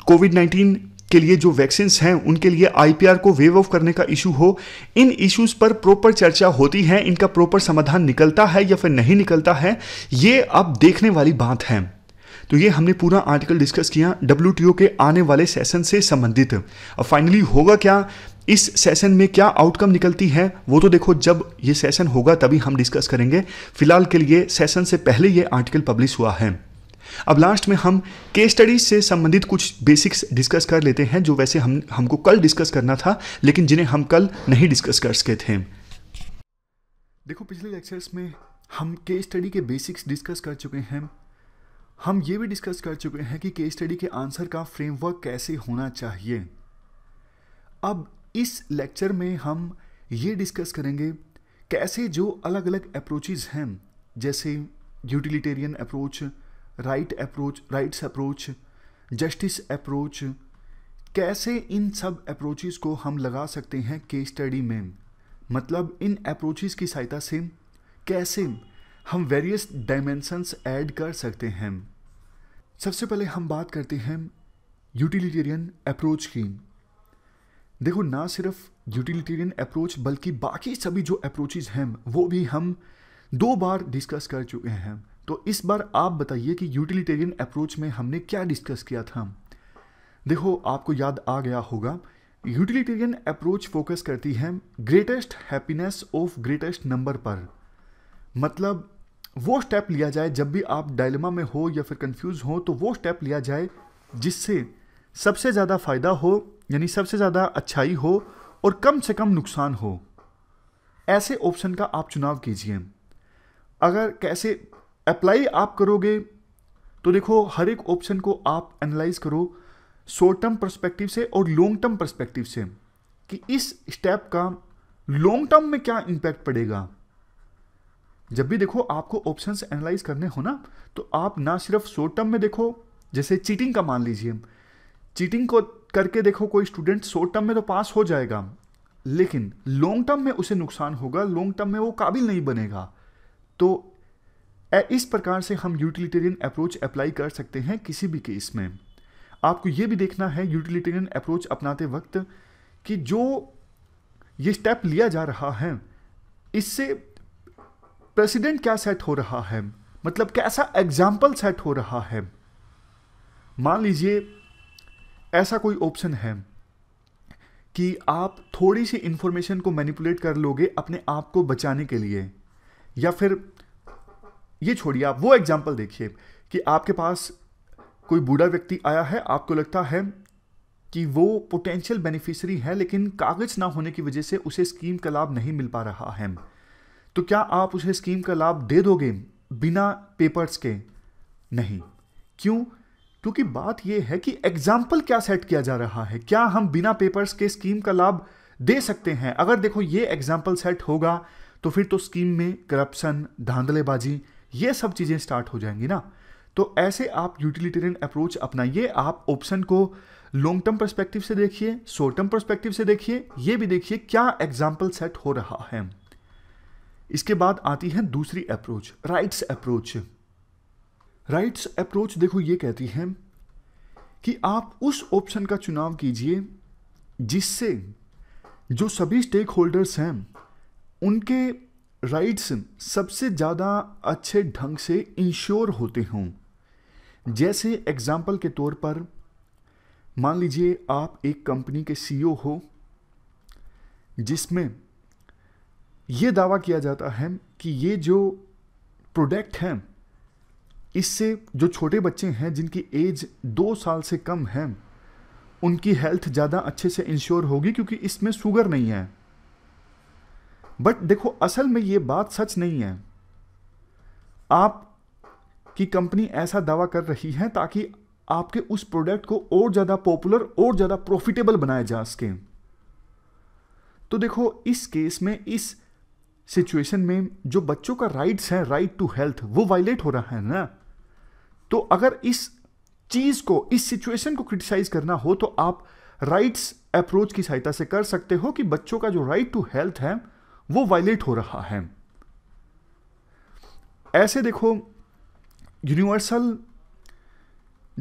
कोविड नाइन्टीन के लिए जो वैक्सीन हैं उनके लिए आईपीआर को वेव ऑफ करने का इशू हो इन इश्यूज पर प्रॉपर चर्चा होती है इनका प्रॉपर समाधान निकलता है या फिर नहीं निकलता है ये अब देखने वाली बात है तो ये हमने पूरा आर्टिकल डिस्कस किया डब्ल्यू के आने वाले सेशन से संबंधित और फाइनली होगा क्या इस सेशन में क्या आउटकम निकलती है वो तो देखो जब ये सेशन होगा तभी हम डिस्कस करेंगे फिलहाल के लिए सेशन से पहले ये आर्टिकल पब्लिश हुआ है अब लास्ट में हम केस स्टडीज से संबंधित कुछ बेसिक्स डिस्कस कर लेते हैं जो वैसे हम हमको कल डिस्कस करना था लेकिन जिन्हें हम कल नहीं डिस्कस कर सके थे देखो पिछले लेक्चर्स में हम केस स्टडी के बेसिक्स डिस्कस कर चुके हैं हम ये भी डिस्कस कर चुके हैं कि केस स्टडी के आंसर का फ्रेमवर्क कैसे होना चाहिए अब इस लेक्चर में हम ये डिस्कस करेंगे कैसे जो अलग अलग अप्रोचेज हैं जैसे utilitarian approach right approach rights approach justice approach कैसे इन सब अप्रोचेज को हम लगा सकते हैं केस स्टडी में मतलब इन अप्रोचेज की सहायता से कैसे हम वेरियस डायमेंशंस ऐड कर सकते हैं सबसे पहले हम बात करते हैं यूटिलिटेरियन अप्रोच की देखो ना सिर्फ यूटिलिटेरियन अप्रोच बल्कि बाकी सभी जो अप्रोचेज हैं वो भी हम दो बार डिस्कस कर चुके हैं तो इस बार आप बताइए कि यूटिलिटेरियन अप्रोच में हमने क्या डिस्कस किया था देखो आपको याद आ गया होगा यूटिलिटेरियन अप्रोच फोकस करती है greatest happiness of greatest number पर मतलब वो स्टेप लिया जाए जब भी आप डायलमा में हो या फिर कंफ्यूज हो तो वो स्टेप लिया जाए जिससे सबसे ज़्यादा फ़ायदा हो यानी सबसे ज़्यादा अच्छाई हो और कम से कम नुकसान हो ऐसे ऑप्शन का आप चुनाव कीजिए अगर कैसे अप्लाई आप करोगे तो देखो हर एक ऑप्शन को आप एनालाइज करो शॉर्ट टर्म परस्पेक्टिव से और लॉन्ग टर्म परस्पेक्टिव से कि इस स्टेप का लॉन्ग टर्म में क्या इम्पैक्ट पड़ेगा जब भी देखो आपको ऑप्शंस एनालाइज करने हो ना तो आप ना सिर्फ शॉर्ट टर्म में देखो जैसे चीटिंग का मान लीजिए चीटिंग को करके देखो कोई स्टूडेंट शॉर्ट टर्म में तो पास हो जाएगा लेकिन लॉन्ग टर्म में उसे नुकसान होगा लॉन्ग टर्म में वो काबिल नहीं बनेगा तो इस प्रकार से हम यूटिलिटेरियन अप्रोच अप्लाई कर सकते हैं किसी भी केस में आपको ये भी देखना है यूटिलिटेरियन अप्रोच अपनाते वक्त कि जो ये स्टेप लिया जा रहा है इससे प्रेसिडेंट क्या सेट हो रहा है मतलब कैसा एग्जाम्पल सेट हो रहा है मान लीजिए ऐसा कोई ऑप्शन है कि आप थोड़ी सी इंफॉर्मेशन को मैनिपुलेट कर लोगे अपने आप को बचाने के लिए या फिर ये छोड़िए आप वो एग्जाम्पल देखिए कि आपके पास कोई बूढ़ा व्यक्ति आया है आपको लगता है कि वो पोटेंशियल बेनिफिशरी है लेकिन कागज ना होने की वजह से उसे स्कीम का लाभ नहीं मिल पा रहा है तो क्या आप उसे स्कीम का लाभ दे दोगे बिना पेपर्स के नहीं क्यों क्योंकि बात यह है कि एग्जाम्पल क्या सेट किया जा रहा है क्या हम बिना पेपर्स के स्कीम का लाभ दे सकते हैं अगर देखो ये एग्जाम्पल सेट होगा तो फिर तो स्कीम में करप्शन धांधलेबाजी ये सब चीज़ें स्टार्ट हो जाएंगी ना तो ऐसे आप यूटिलिटेरियन अप्रोच अपनाइए आप ऑप्शन को लॉन्ग टर्म परस्पेक्टिव से देखिए शॉर्ट टर्म परस्पेक्टिव से देखिए ये भी देखिए क्या एग्जाम्पल सेट हो रहा है इसके बाद आती है दूसरी approach rights approach rights approach देखो ये कहती है कि आप उस ऑप्शन का चुनाव कीजिए जिससे जो सभी स्टेक होल्डर्स हैं उनके राइट्स सबसे ज़्यादा अच्छे ढंग से इंश्योर होते हों जैसे एग्जाम्पल के तौर पर मान लीजिए आप एक कंपनी के सीईओ e हो जिसमें ये दावा किया जाता है कि ये जो प्रोडक्ट है इससे जो छोटे बच्चे हैं जिनकी एज दो साल से कम है उनकी हेल्थ ज़्यादा अच्छे से इंश्योर होगी क्योंकि इसमें शुगर नहीं है बट देखो असल में ये बात सच नहीं है आप की कंपनी ऐसा दावा कर रही है ताकि आपके उस प्रोडक्ट को और ज़्यादा पॉपुलर और ज़्यादा प्रॉफिटेबल बनाया जा सके तो देखो इस केस में इस सिचुएशन में जो बच्चों का राइट्स है राइट टू हेल्थ वो वायलेट हो रहा है ना तो अगर इस चीज को इस सिचुएशन को क्रिटिसाइज करना हो तो आप राइट्स अप्रोच की सहायता से कर सकते हो कि बच्चों का जो राइट टू हेल्थ है वो वायलेट हो रहा है ऐसे देखो universal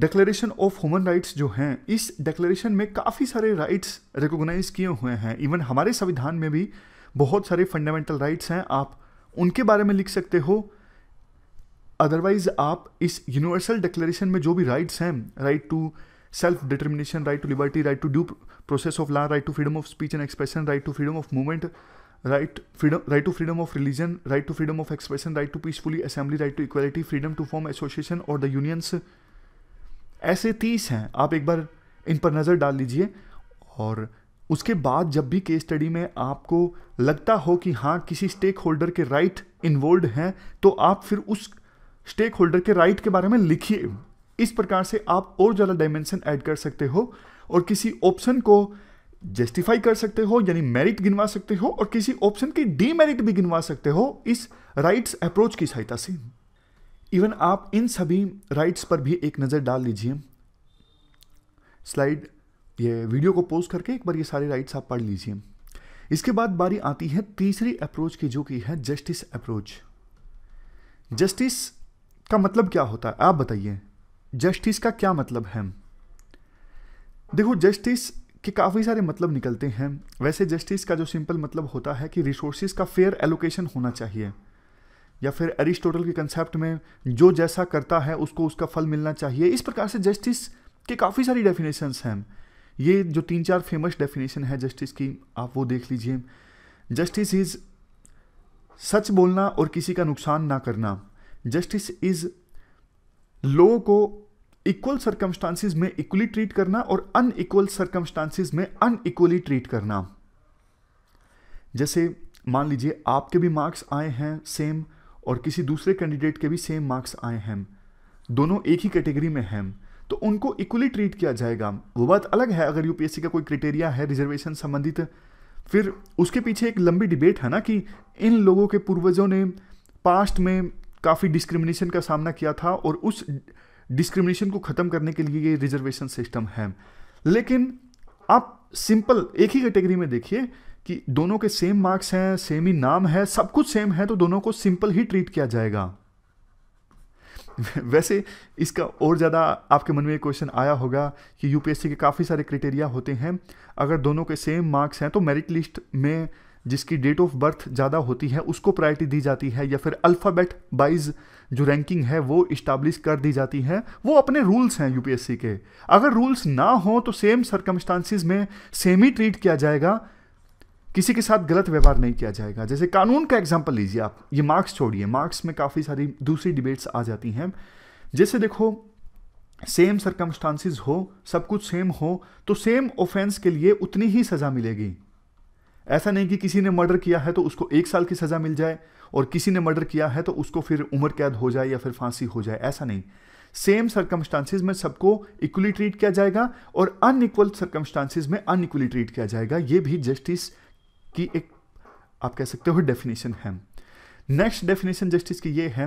declaration of human rights जो हैं इस डिक्लेरेशन में काफ़ी सारे राइट्स रिकॉग्नाइज किए हुए हैं इवन हमारे संविधान में भी बहुत सारे फंडामेंटल राइट्स हैं आप उनके बारे में लिख सकते हो अदरवाइज आप इस यूनिवर्सल डिक्लेरेशन में जो भी राइट्स हैं right to self determination right to liberty right to due process of law right to freedom of speech and expression right to freedom of movement right freedom right to freedom of religion right to freedom of expression right to peacefully assembly right to equality freedom to form association और the unions ऐसे तीस हैं आप एक बार इन पर नज़र डाल लीजिए और उसके बाद जब भी केस स्टडी में आपको लगता हो कि हाँ किसी स्टेक होल्डर के राइट इन्वॉल्व हैं तो आप फिर उस स्टेक होल्डर के राइट के बारे में लिखिए इस प्रकार से आप और ज़्यादा डायमेंशन ऐड कर सकते हो और किसी ऑप्शन को जस्टिफाई कर सकते हो यानी मेरिट गिनवा सकते हो और किसी ऑप्शन की डीमेरिट भी गिनवा सकते हो इस राइट्स अप्रोच की सहायता से इवन आप इन सभी राइट्स पर भी एक नज़र डाल लीजिए स्लाइड ये वीडियो को पोस्ट करके एक बार ये सारे राइट्स आप पढ़ लीजिए इसके बाद बारी आती है तीसरी अप्रोच की जो कि है जस्टिस अप्रोच जस्टिस का मतलब क्या होता है आप बताइए जस्टिस का क्या मतलब है देखो जस्टिस के काफ़ी सारे मतलब निकलते हैं वैसे जस्टिस का जो सिंपल मतलब होता है कि रिसोर्सिस का फेयर एलोकेशन होना चाहिए या फिर एरिस्टोटल के कंसेप्ट में जो जैसा करता है उसको उसका फल मिलना चाहिए इस प्रकार से जस्टिस के काफ़ी सारी डेफिनेशंस हैं ये जो तीन चार फेमस डेफिनेशन है जस्टिस की आप वो देख लीजिए जस्टिस इज़ सच बोलना और किसी का नुकसान ना करना जस्टिस इज़ लोगों को इक्वल सर्कमस्टांसिस में इक्वली ट्रीट करना और अनइक्वल सर्कमस्टांसिस में अनइक्वली ट्रीट करना जैसे मान लीजिए आपके भी मार्क्स आए हैं सेम और किसी दूसरे कैंडिडेट के भी सेम मार्क्स आए हैं दोनों एक ही कैटेगरी में हैं तो उनको इक्वली ट्रीट किया जाएगा वो बात अलग है अगर यूपीएससी का कोई क्रिटेरिया है रिजर्वेशन संबंधित फिर उसके पीछे एक लंबी डिबेट है ना कि इन लोगों के पूर्वजों ने पास्ट में काफ़ी डिस्क्रिमिनेशन का सामना किया था और उस डिस्क्रिमिनेशन को ख़त्म करने के लिए ये रिजर्वेशन सिस्टम है लेकिन आप सिंपल एक ही कैटेगरी में देखिए कि दोनों के सेम मार्क्स हैं सेम ही नाम है सब कुछ सेम है तो दोनों को सिंपल ही ट्रीट किया जाएगा वैसे इसका और ज़्यादा आपके मन में क्वेश्चन आया होगा कि यूपीएससी के काफ़ी सारे क्रिटेरिया होते हैं अगर दोनों के सेम मार्क्स हैं तो मेरिट लिस्ट में जिसकी डेट ऑफ बर्थ ज़्यादा होती है उसको प्रायोरिटी दी जाती है या फिर अल्फ़ाबेट वाइज जो रैंकिंग है वो इस्टाब्लिश कर दी जाती है वो अपने रूल्स हैं यूपीएससी के अगर रूल्स ना हो तो सेम सर्कमस्टांसिस में सेम ही ट्रीट किया जाएगा किसी के साथ गलत व्यवहार नहीं किया जाएगा जैसे कानून का एग्जाम्पल लीजिए आप ये मार्क्स छोड़िए मार्क्स में काफ़ी सारी दूसरी डिबेट्स आ जाती हैं जैसे देखो सेम सरकमस्टांसिस हो सब कुछ सेम हो तो सेम ऑफेंस के लिए उतनी ही सज़ा मिलेगी ऐसा नहीं कि किसी ने मर्डर किया है तो उसको एक साल की सज़ा मिल जाए और किसी ने मर्डर किया है तो उसको फिर उम्र कैद हो जाए या फिर फांसी हो जाए ऐसा नहीं सेम सर्कमस्टांसिस में सबको इक्वली ट्रीट किया जाएगा और अनइक्वल सर्कमस्टांसिस में अनइक्वली ट्रीट किया जाएगा ये भी जस्टिस की एक आप कह सकते हो डेफिनेशन है नेक्स्ट डेफिनेशन जस्टिस की ये है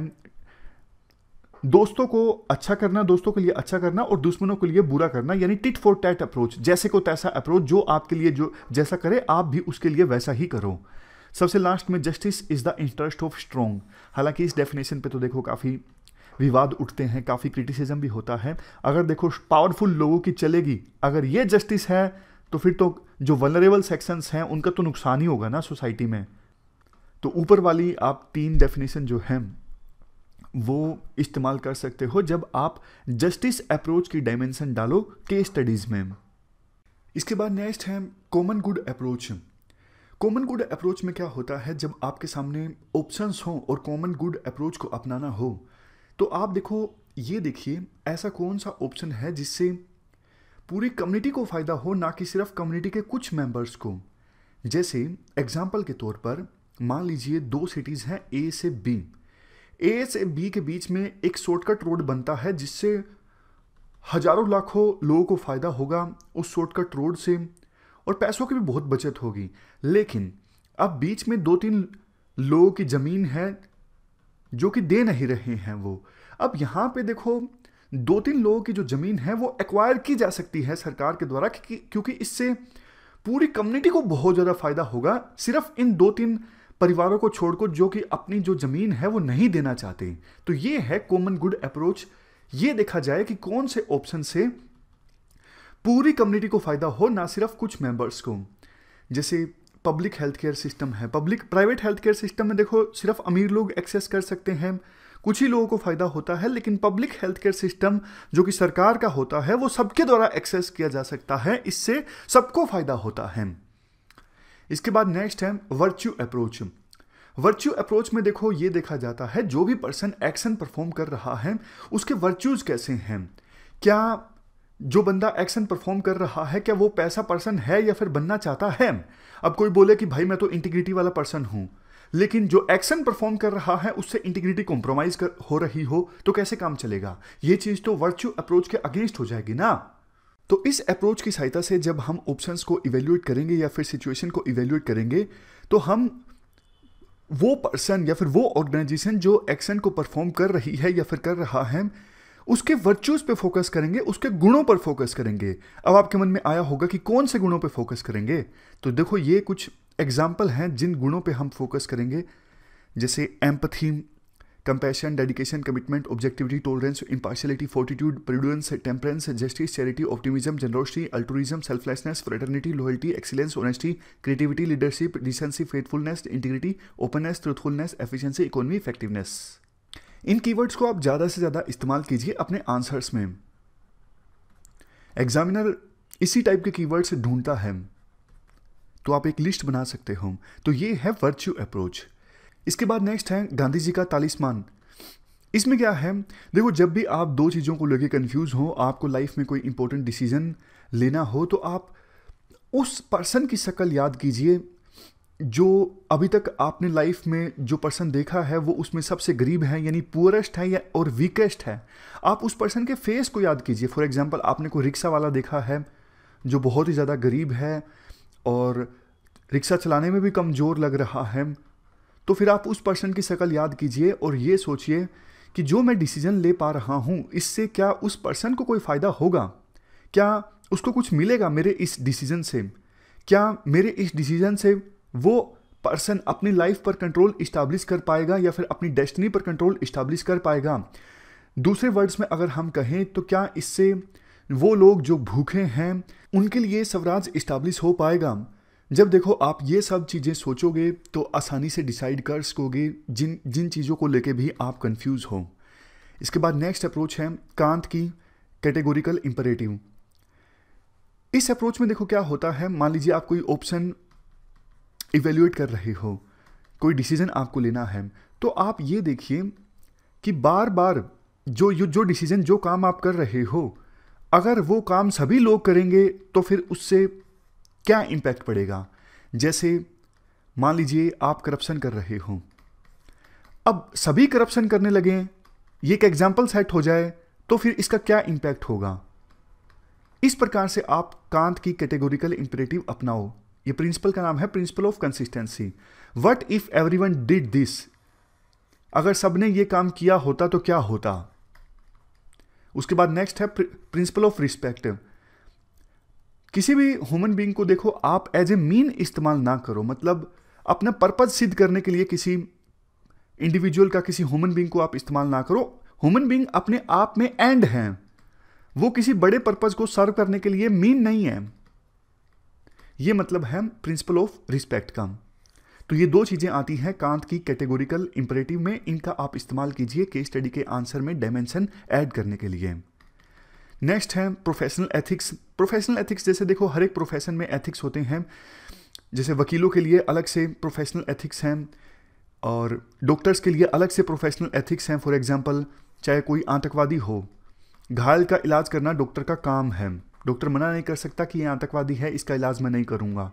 दोस्तों को अच्छा करना दोस्तों के लिए अच्छा करना और दुश्मनों के लिए बुरा करना यानी टिट फॉर टैट अप्रोच जैसे को तैसा अप्रोच जो आपके लिए जो जैसा करे आप भी उसके लिए वैसा ही करो सबसे लास्ट में justice is the interest of strong हालांकि इस डेफिनेशन पे तो देखो काफ़ी विवाद उठते हैं काफ़ी क्रिटिसिज्म भी होता है अगर देखो पावरफुल लोगों की चलेगी अगर ये जस्टिस है तो फिर तो जो वनरेबल सेक्शंस हैं उनका तो नुकसान ही होगा ना सोसाइटी में तो ऊपर वाली आप तीन डेफिनेशन जो हैं वो इस्तेमाल कर सकते हो जब आप जस्टिस अप्रोच की डायमेंशन डालो केस स्टडीज़ में इसके बाद नेक्स्ट है common good approach common good approach में क्या होता है जब आपके सामने ऑप्शंस हों और कॉमन गुड अप्रोच को अपनाना हो तो आप देखो ये देखिए ऐसा कौन सा ऑप्शन है जिससे पूरी कम्युनिटी को फ़ायदा हो ना कि सिर्फ कम्युनिटी के कुछ मेंबर्स को जैसे एग्जाम्पल के तौर पर मान लीजिए दो सिटीज़ हैं ए से बी ए से बी के बीच में एक शॉर्टकट रोड बनता है जिससे हजारों लाखों लोगों को फ़ायदा होगा उस शॉर्टकट रोड से और पैसों की भी बहुत बचत होगी लेकिन अब बीच में दो तीन लोगों की ज़मीन है जो कि दे नहीं रहे हैं वो अब यहाँ पे देखो दो तीन लोगों की जो ज़मीन है वो एक्वायर की जा सकती है सरकार के द्वारा क्योंकि इससे पूरी कम्युनिटी को बहुत ज़्यादा फायदा होगा सिर्फ इन दो तीन परिवारों को छोड़कर जो कि अपनी जो ज़मीन है वो नहीं देना चाहते तो ये है कॉमन गुड अप्रोच ये देखा जाए कि कौन से ऑप्शन से पूरी कम्युनिटी को फ़ायदा हो ना सिर्फ कुछ मेंबर्स को जैसे पब्लिक हेल्थ केयर सिस्टम है public private health care system में देखो सिर्फ अमीर लोग एक्सेस कर सकते हैं कुछ ही लोगों को फ़ायदा होता है लेकिन पब्लिक हेल्थ केयर सिस्टम जो कि सरकार का होता है वो सबके द्वारा एक्सेस किया जा सकता है इससे सबको फ़ायदा होता है इसके बाद नेक्स्ट है वर्च्यू अप्रोच वर्च्यू अप्रोच में देखो ये देखा जाता है जो भी पर्सन एक्शन परफॉर्म कर रहा है उसके वर्च्यूज कैसे हैं क्या जो बंदा एक्शन परफॉर्म कर रहा है क्या वो पैसा पर्सन है या फिर बनना चाहता है अब कोई बोले कि भाई मैं तो इंटीग्रिटी वाला पर्सन हूँ लेकिन जो एक्शन परफॉर्म कर रहा है उससे इंटीग्रिटी कॉम्प्रोमाइज हो रही हो तो कैसे काम चलेगा ये चीज तो वर्चुअल अप्रोच के अगेंस्ट हो जाएगी ना तो इस अप्रोच की सहायता से जब हम ऑप्शंस को इवेल्युएट करेंगे या फिर सिचुएशन को इवेल्युएट करेंगे तो हम वो पर्सन या फिर वो ऑर्गेनाइजेशन जो एक्शन को परफॉर्म कर रही है या फिर कर रहा है उसके वर्चूज पे फोकस करेंगे उसके गुणों पर फोकस करेंगे अब आपके मन में आया होगा कि कौन से गुणों पे फोकस करेंगे तो देखो ये कुछ एग्जाम्पल हैं जिन गुणों पे हम फोकस करेंगे जैसे empathy compassion dedication commitment objectivity tolerance impartiality fortitude prudence temperance justice charity optimism generosity altruism selflessness fraternity loyalty excellence honesty creativity leadership decency faithfulness integrity openness truthfulness efficiency economy effectiveness इन keywords को आप ज़्यादा से ज़्यादा इस्तेमाल कीजिए अपने answers में एग्जामिनर इसी टाइप के कीवर्ड्स ढूंढता है तो आप एक लिस्ट बना सकते हो तो ये है वर्च्यू अप्रोच इसके बाद नेक्स्ट है गांधी जी का तालिस्मान इसमें क्या है देखो जब भी आप दो चीज़ों को लेके कंफ्यूज हो आपको लाइफ में कोई इंपॉर्टेंट डिसीजन लेना हो तो आप उस पर्सन की शक्ल याद कीजिए जो अभी तक आपने लाइफ में जो पर्सन देखा है वो उसमें सबसे गरीब है यानी पुअरेस्ट है या और वीकेस्ट है आप उस पर्सन के फेस को याद कीजिए फॉर एग्जांपल आपने कोई रिक्शा वाला देखा है जो बहुत ही ज़्यादा गरीब है और रिक्शा चलाने में भी कमज़ोर लग रहा है तो फिर आप उस पर्सन की शक्ल याद कीजिए और ये सोचिए कि जो मैं डिसीज़न ले पा रहा हूँ इससे क्या उस पर्सन को कोई फ़ायदा होगा क्या उसको कुछ मिलेगा मेरे इस डिसीज़न से क्या मेरे इस डिसीज़न से वो पर्सन अपनी लाइफ पर कंट्रोल इस्टाब्लिश कर पाएगा या फिर अपनी डेस्टिनी पर कंट्रोल इस्टाब्लिश कर पाएगा दूसरे वर्ड्स में अगर हम कहें तो क्या इससे वो लोग जो भूखे हैं उनके लिए स्वराज इस्टाब्लिश हो पाएगा जब देखो आप ये सब चीज़ें सोचोगे तो आसानी से डिसाइड कर सकोगे जिन जिन चीज़ों को लेके भी आप कंफ्यूज हो इसके बाद नेक्स्ट अप्रोच है कांत की कैटेगोरिकल इम्परेटिव इस अप्रोच में देखो क्या होता है मान लीजिए आप कोई ऑप्शन इवेल्यूएट कर रहे हो कोई डिसीजन आपको लेना है तो आप ये देखिए कि बार बार जो जो डिसीजन जो काम आप कर रहे हो अगर वो काम सभी लोग करेंगे तो फिर उससे क्या इम्पैक्ट पड़ेगा जैसे मान लीजिए आप करप्शन कर रहे हो अब सभी करप्शन करने लगे ये एक एग्जाम्पल सेट हो जाए तो फिर इसका क्या इम्पैक्ट होगा इस प्रकार से आप कांत की कैटेगोरिकल इंपरेटिव अपनाओ ये प्रिंसिपल का नाम है principle of consistency what if everyone did this अगर सबने ये काम किया होता तो क्या होता उसके बाद नेक्स्ट है प्रिंसिपल ऑफ रिस्पेक्ट किसी भी ह्यूमन बींग को देखो आप एज ए मीन इस्तेमाल ना करो मतलब अपना पर्पज सिद्ध करने के लिए किसी इंडिविजुअल का किसी ह्यूमन बींग को आप इस्तेमाल ना करो ह्यूमन बींग अपने आप में एंड है वो किसी बड़े पर्पज को सर्व करने के लिए मीन नहीं है ये मतलब है प्रिंसिपल ऑफ रिस्पेक्ट का तो ये दो चीज़ें आती हैं कांत की कैटेगोरिकल इंपरेटिव में इनका आप इस्तेमाल कीजिए केस स्टडी के आंसर में डायमेंशन ऐड करने के लिए नेक्स्ट है प्रोफेशनल एथिक्स प्रोफेशनल एथिक्स जैसे देखो हर एक प्रोफेशन में एथिक्स होते हैं जैसे वकीलों के लिए अलग से प्रोफेशनल एथिक्स हैं और डॉक्टर्स के लिए अलग से प्रोफेशनल एथिक्स हैं फॉर एग्जाम्पल चाहे कोई आतंकवादी हो घायल का इलाज करना डॉक्टर का काम है डॉक्टर मना नहीं कर सकता कि ये आतंकवादी है इसका इलाज मैं नहीं करूँगा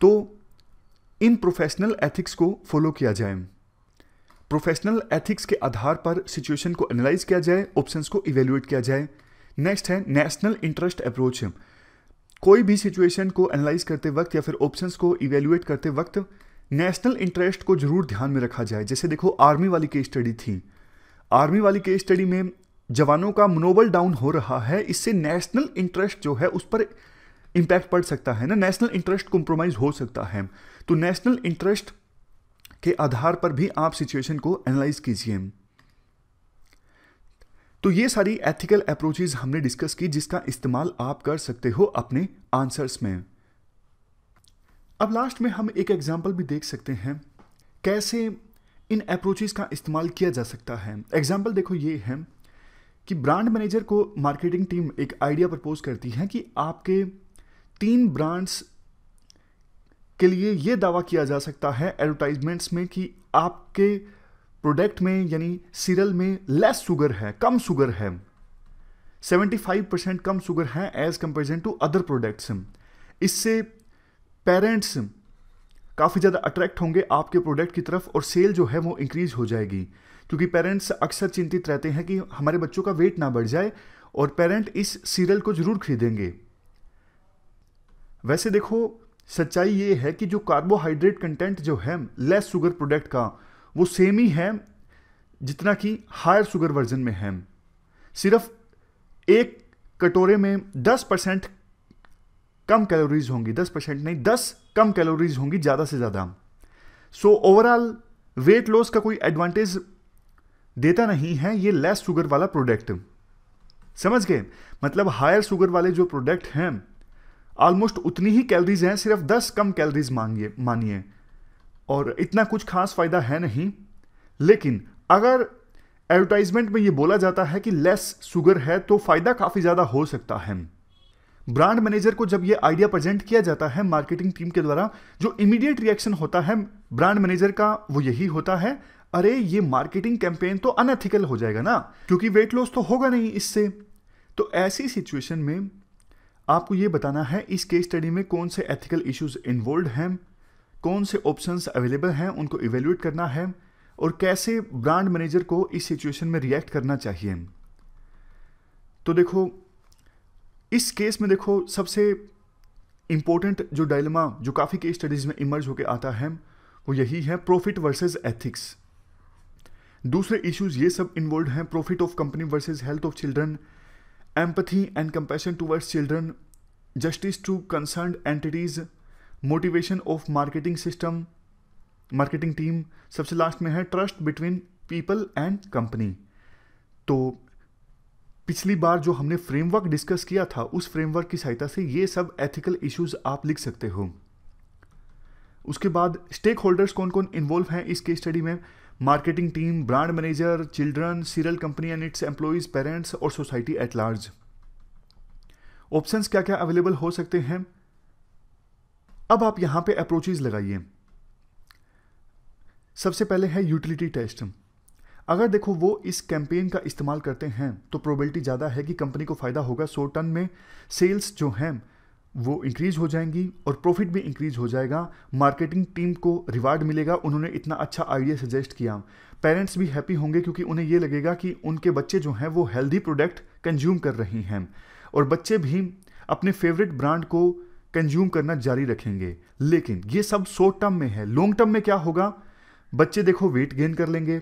तो इन प्रोफेशनल एथिक्स को फॉलो किया जाए प्रोफेशनल एथिक्स के आधार पर सिचुएशन को एनालाइज किया जाए ऑप्शंस को इवेल्युएट किया जाए नेक्स्ट है नेशनल इंटरेस्ट अप्रोच कोई भी सिचुएशन को एनालाइज करते वक्त या फिर ऑप्शंस को इवेल्युएट करते वक्त नेशनल इंटरेस्ट को जरूर ध्यान में रखा जाए जैसे देखो आर्मी वाली केस स्टडी थी आर्मी वाली केस स्टडी में जवानों का मनोबल डाउन हो रहा है इससे नेशनल इंटरेस्ट जो है उस पर इंपैक्ट पड़ सकता है ना नेशनल इंटरेस्ट कॉम्प्रोमाइज हो सकता है तो नेशनल इंटरेस्ट के आधार पर भी आप सिचुएशन को एनालाइज कीजिए तो ये सारी एथिकल अप्रोचेज हमने डिस्कस की जिसका इस्तेमाल आप कर सकते हो अपने आंसर्स में अब लास्ट में हम एक एग्जाम्पल भी देख सकते हैं कैसे इन अप्रोचेज का इस्तेमाल किया जा सकता है एग्जाम्पल देखो ये है कि ब्रांड मैनेजर को मार्केटिंग टीम एक आइडिया प्रपोज करती है कि आपके तीन ब्रांड्स के लिए ये दावा किया जा सकता है एडवर्टाइजमेंट्स में कि आपके प्रोडक्ट में यानी सीरल में लेस शुगर है कम शुगर है 75 परसेंट कम शुगर है as comparison to other products इससे पेरेंट्स काफ़ी ज़्यादा अट्रैक्ट होंगे आपके प्रोडक्ट की तरफ और सेल जो है वो इंक्रीज हो जाएगी क्योंकि पेरेंट्स अक्सर चिंतित रहते हैं कि हमारे बच्चों का वेट ना बढ़ जाए और पेरेंट इस सीरियल को ज़रूर खरीदेंगे वैसे देखो सच्चाई ये है कि जो कार्बोहाइड्रेट कंटेंट जो है लेस शुगर प्रोडक्ट का वो सेम ही है जितना कि हायर शुगर वर्जन में है सिर्फ एक कटोरे में 10 परसेंट कम कैलोरीज होंगी 10 परसेंट नहीं 10 कम कैलोरीज होंगी ज़्यादा से ज़्यादा सो ओवरऑल वेट लॉस का कोई एडवांटेज देता नहीं है ये लेस शुगर वाला प्रोडक्ट समझ गए मतलब हायर शुगर वाले जो प्रोडक्ट हैं ऑलमोस्ट उतनी ही कैलरीज हैं सिर्फ दस कम कैलरीज मांगिए मानिए और इतना कुछ खास फ़ायदा है नहीं लेकिन अगर एडवर्टाइजमेंट में ये बोला जाता है कि लेस शुगर है तो फ़ायदा काफ़ी ज़्यादा हो सकता है ब्रांड मैनेजर को जब ये आइडिया प्रेजेंट किया जाता है मार्केटिंग टीम के द्वारा जो इमीडिएट रिएक्शन होता है ब्रांड मैनेजर का वो यही होता है अरे ये मार्केटिंग कैंपेन तो अनएथिकल हो जाएगा ना क्योंकि वेट लॉस तो होगा नहीं इससे तो ऐसी सिचुएशन में आपको ये बताना है इस केस स्टडी में कौन से एथिकल इश्यूज इन्वॉल्व हैं कौन से ऑप्शंस अवेलेबल हैं उनको इवेल्यूएट करना है और कैसे ब्रांड मैनेजर को इस सिचुएशन में रिएक्ट करना चाहिए तो देखो इस केस में देखो सबसे इम्पोर्टेंट जो डायलमा जो काफ़ी केस स्टडीज़ में इमर्ज होकर आता है वो यही है प्रॉफिट वर्सेस एथिक्स दूसरे इश्यूज ये सब इन्वॉल्व हैं profit of company versus health of children empathy and compassion towards children justice to concern entities motivation of marketing system marketing team सबसे लास्ट में है trust between people and company तो पिछली बार जो हमने फ्रेमवर्क डिस्कस किया था उस फ्रेमवर्क की सहायता से ये सब एथिकल इश्यूज आप लिख सकते हो उसके बाद स्टेक होल्डर्स कौन कौन इन्वॉल्व हैं इस केस स्टडी में marketing team brand manager children cereal company and its employees parents और सोसाइटी एट लार्ज ऑप्शंस क्या क्या अवेलेबल हो सकते हैं अब आप यहां पे अप्रोचेज लगाइए सबसे पहले है यूटिलिटी टेस्ट अगर देखो वो इस कैंपेन का इस्तेमाल करते हैं तो प्रोबेबिलिटी ज़्यादा है कि कंपनी को फ़ायदा होगा सो टन में सेल्स जो हैं वो इंक्रीज हो जाएंगी और प्रॉफिट भी इंक्रीज हो जाएगा मार्केटिंग टीम को रिवार्ड मिलेगा उन्होंने इतना अच्छा आइडिया सजेस्ट किया पेरेंट्स भी हैप्पी होंगे क्योंकि उन्हें ये लगेगा कि उनके बच्चे जो हैं वो हेल्दी प्रोडक्ट कंज्यूम कर रही हैं और बच्चे भी अपने फेवरेट ब्रांड को कंज्यूम करना जारी रखेंगे लेकिन ये सब शॉर्ट टर्म में है लॉन्ग टर्म में क्या होगा बच्चे देखो वेट गेन कर लेंगे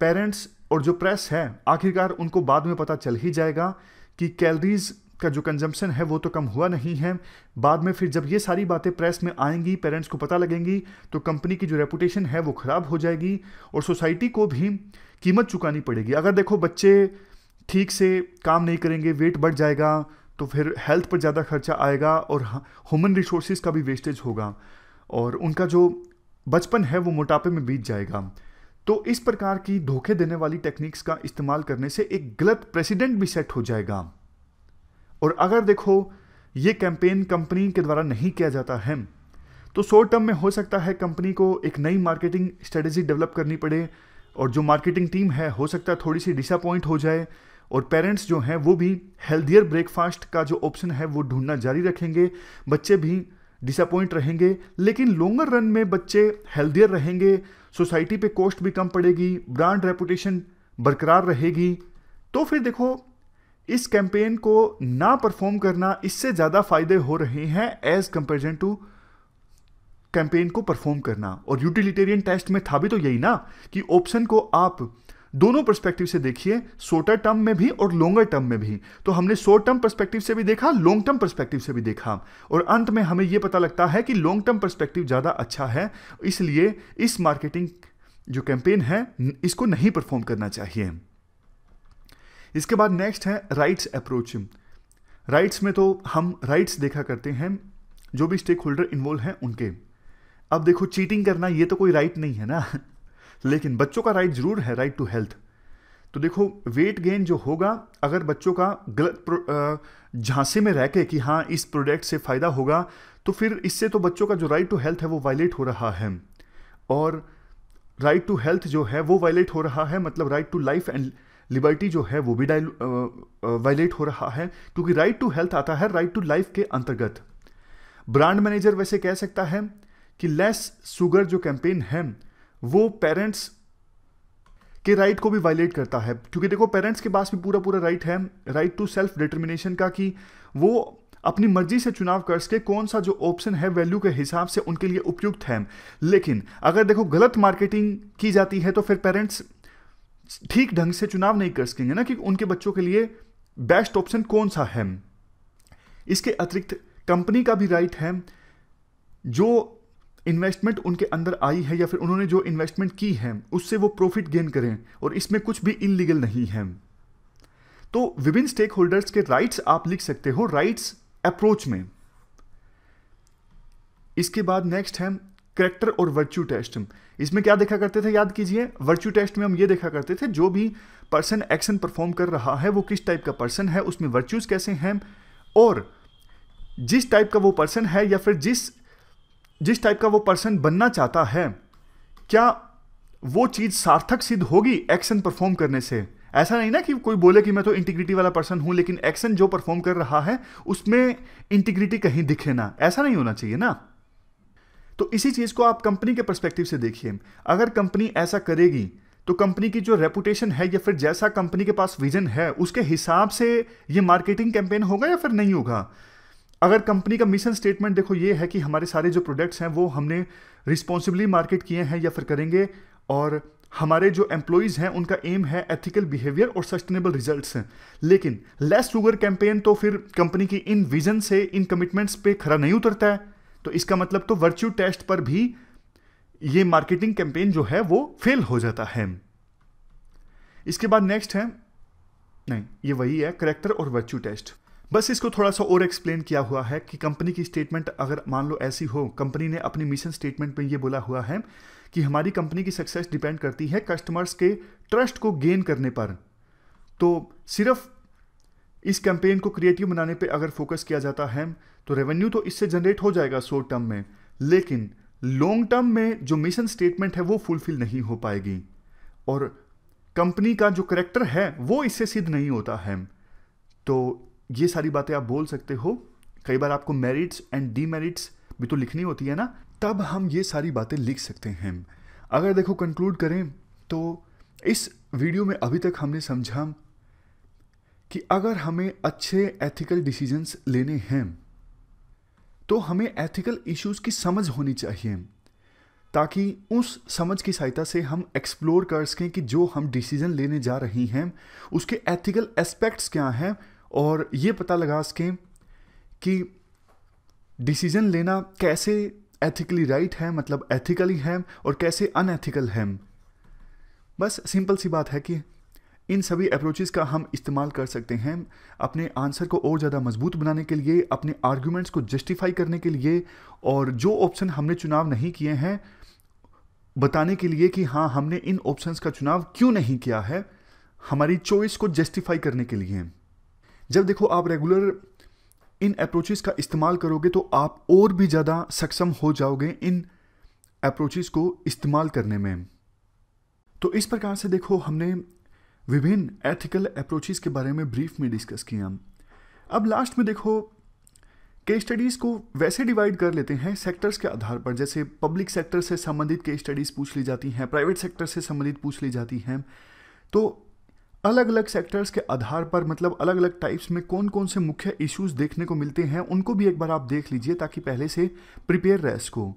पेरेंट्स और जो प्रेस है आखिरकार उनको बाद में पता चल ही जाएगा कि कैलरीज का जो कंजम्पशन है वो तो कम हुआ नहीं है बाद में फिर जब ये सारी बातें प्रेस में आएंगी पेरेंट्स को पता लगेंगी तो कंपनी की जो रेपुटेशन है वो ख़राब हो जाएगी और सोसाइटी को भी कीमत चुकानी पड़ेगी अगर देखो बच्चे ठीक से काम नहीं करेंगे वेट बढ़ जाएगा तो फिर हेल्थ पर ज़्यादा खर्चा आएगा और ह्यूमन रिसोर्सेज का भी वेस्टेज होगा और उनका जो बचपन है वो मोटापे में बीत जाएगा तो इस प्रकार की धोखे देने वाली टेक्निक्स का इस्तेमाल करने से एक गलत प्रेसिडेंट भी सेट हो जाएगा और अगर देखो ये कैंपेन कंपनी के द्वारा नहीं किया जाता है तो शॉर्ट टर्म में हो सकता है कंपनी को एक नई मार्केटिंग स्ट्रेटजी डेवलप करनी पड़े और जो मार्केटिंग टीम है हो सकता है थोड़ी सी डिसअपॉइंट हो जाए और पेरेंट्स जो हैं वो भी हेल्दियर ब्रेकफास्ट का जो ऑप्शन है वो ढूंढना जारी रखेंगे बच्चे भी डिसअपॉइंट रहेंगे लेकिन लॉन्गर रन में बच्चे हेल्दियर रहेंगे सोसाइटी पे कॉस्ट भी कम पड़ेगी ब्रांड रेपुटेशन बरकरार रहेगी तो फिर देखो इस कैंपेन को ना परफॉर्म करना इससे ज़्यादा फायदे हो रहे हैं एज कंपेरिजन टू कैंपेन को परफॉर्म करना और यूटिलिटेरियन टेस्ट में था भी तो यही ना कि ऑप्शन को आप दोनों पर्सपेक्टिव से देखिए शॉर्टर टर्म में भी और लॉन्गर टर्म में भी तो हमने शॉर्ट टर्म पर्सपेक्टिव से भी देखा लॉन्ग टर्म पर्सपेक्टिव से भी देखा और अंत में हमें यह पता लगता है कि लॉन्ग टर्म पर्सपेक्टिव ज़्यादा अच्छा है इसलिए इस मार्केटिंग जो कैंपेन है इसको नहीं परफॉर्म करना चाहिए इसके बाद नेक्स्ट है राइट्स अप्रोच राइट्स में तो हम राइट्स देखा करते हैं जो भी स्टेक होल्डर इन्वॉल्व हैं उनके अब देखो चीटिंग करना ये तो कोई राइट नहीं है ना लेकिन बच्चों का राइट जरूर है राइट टू हेल्थ तो देखो वेट गेन जो होगा अगर बच्चों का गलत झांसे में रह के कि हाँ इस प्रोडक्ट से फ़ायदा होगा तो फिर इससे तो बच्चों का जो राइट टू हेल्थ है वो वायलेट हो रहा है और राइट टू हेल्थ जो है वो वायलेट हो रहा है मतलब right to life and liberty जो है वो भी वायलेट हो रहा है क्योंकि राइट टू हेल्थ आता है राइट टू लाइफ के अंतर्गत ब्रांड मैनेजर वैसे कह सकता है कि लेस सुगर जो कैंपेन है वो पेरेंट्स के राइट को भी वायलेट करता है क्योंकि देखो पेरेंट्स के पास भी पूरा पूरा राइट है राइट टू सेल्फ डिटर्मिनेशन का कि वो अपनी मर्जी से चुनाव कर सके कौन सा जो ऑप्शन है वैल्यू के हिसाब से उनके लिए उपयुक्त है लेकिन अगर देखो गलत मार्केटिंग की जाती है तो फिर पेरेंट्स ठीक ढंग से चुनाव नहीं कर सकेंगे ना कि उनके बच्चों के लिए बेस्ट ऑप्शन कौन सा है इसके अतिरिक्त कंपनी का भी राइट है जो इन्वेस्टमेंट उनके अंदर आई है या फिर उन्होंने जो इन्वेस्टमेंट की है उससे वो प्रॉफिट गेन करें और इसमें कुछ भी इनलीगल नहीं है तो विभिन्न स्टेक होल्डर्स के राइट्स आप लिख सकते हो राइट्स अप्रोच में इसके बाद नेक्स्ट है करेक्टर और वर्च्यू टेस्ट इसमें क्या देखा करते थे याद कीजिए वर्च्यू टेस्ट में हम ये देखा करते थे जो भी पर्सन एक्शन परफॉर्म कर रहा है वो किस टाइप का पर्सन है उसमें वर्च्यूज कैसे हैं और जिस टाइप का वो पर्सन है या फिर जिस जिस टाइप का वो पर्सन बनना चाहता है क्या वो चीज़ सार्थक सिद्ध होगी एक्शन परफॉर्म करने से ऐसा नहीं ना कि कोई बोले कि मैं तो इंटीग्रिटी वाला पर्सन हूं लेकिन एक्शन जो परफॉर्म कर रहा है उसमें इंटीग्रिटी कहीं दिखे ना ऐसा नहीं होना चाहिए ना तो इसी चीज़ को आप कंपनी के परस्पेक्टिव से देखिए अगर कंपनी ऐसा करेगी तो कंपनी की जो रेपुटेशन है या फिर जैसा कंपनी के पास विजन है उसके हिसाब से ये मार्केटिंग कैंपेन होगा या फिर नहीं होगा अगर कंपनी का मिशन स्टेटमेंट देखो ये है कि हमारे सारे जो प्रोडक्ट्स हैं वो हमने रिस्पॉन्सिबली मार्केट किए हैं या फिर करेंगे और हमारे जो एम्प्लॉयज़ हैं उनका एम है एथिकल बिहेवियर और सस्टेनेबल रिजल्ट लेकिन लेस शुगर कैंपेन तो फिर कंपनी की इन विजन से इन कमिटमेंट्स पे खरा नहीं उतरता है तो इसका मतलब तो वर्च्यू टेस्ट पर भी ये मार्केटिंग कैंपेन जो है वो फेल हो जाता है इसके बाद नेक्स्ट है नहीं ये वही है करेक्टर और वर्च्यू टेस्ट बस इसको थोड़ा सा और एक्सप्लेन किया हुआ है कि कंपनी की स्टेटमेंट अगर मान लो ऐसी हो कंपनी ने अपनी मिशन स्टेटमेंट में ये बोला हुआ है कि हमारी कंपनी की सक्सेस डिपेंड करती है कस्टमर्स के ट्रस्ट को गेन करने पर तो सिर्फ इस कैंपेन को क्रिएटिव बनाने पर अगर फोकस किया जाता है तो रेवेन्यू तो इससे जनरेट हो जाएगा शॉर्ट टर्म में लेकिन लॉन्ग टर्म में जो मिशन स्टेटमेंट है वो फुलफिल नहीं हो पाएगी और कंपनी का जो करेक्टर है वो इससे सिद्ध नहीं होता है तो ये सारी बातें आप बोल सकते हो कई बार आपको मेरिट्स एंड डीमेरिट्स भी तो लिखनी होती है ना तब हम ये सारी बातें लिख सकते हैं अगर देखो कंक्लूड करें तो इस वीडियो में अभी तक हमने समझा कि अगर हमें अच्छे एथिकल डिसीजंस लेने हैं तो हमें एथिकल इश्यूज की समझ होनी चाहिए ताकि उस समझ की सहायता से हम एक्सप्लोर कर सकें कि जो हम डिसीजन लेने जा रहे हैं उसके एथिकल एस्पेक्ट्स क्या हैं और ये पता लगा सकें कि डिसीजन लेना कैसे एथिकली राइट right है मतलब एथिकली है और कैसे अनएथिकल है बस सिंपल सी बात है कि इन सभी अप्रोचेस का हम इस्तेमाल कर सकते हैं अपने आंसर को और ज़्यादा मजबूत बनाने के लिए अपने आर्ग्यूमेंट्स को जस्टिफाई करने के लिए और जो ऑप्शन हमने चुनाव नहीं किए हैं बताने के लिए कि हाँ हमने इन ऑप्शंस का चुनाव क्यों नहीं किया है हमारी चॉइस को जस्टिफाई करने के लिए जब देखो आप रेगुलर इन अप्रोचेज़ का इस्तेमाल करोगे तो आप और भी ज़्यादा सक्षम हो जाओगे इन अप्रोचेज़ को इस्तेमाल करने में तो इस प्रकार से देखो हमने विभिन्न एथिकल अप्रोचेस के बारे में ब्रीफ में डिस्कस किया अब लास्ट में देखो के स्टडीज़ को वैसे डिवाइड कर लेते हैं सेक्टर्स के आधार पर जैसे पब्लिक सेक्टर से संबंधित केस स्टडीज़ पूछ ली जाती हैं प्राइवेट सेक्टर से संबंधित पूछ ली जाती हैं तो अलग अलग सेक्टर्स के आधार पर मतलब अलग अलग टाइप्स में कौन कौन से मुख्य इश्यूज देखने को मिलते हैं उनको भी एक बार आप देख लीजिए ताकि पहले से प्रिपेयर रह सको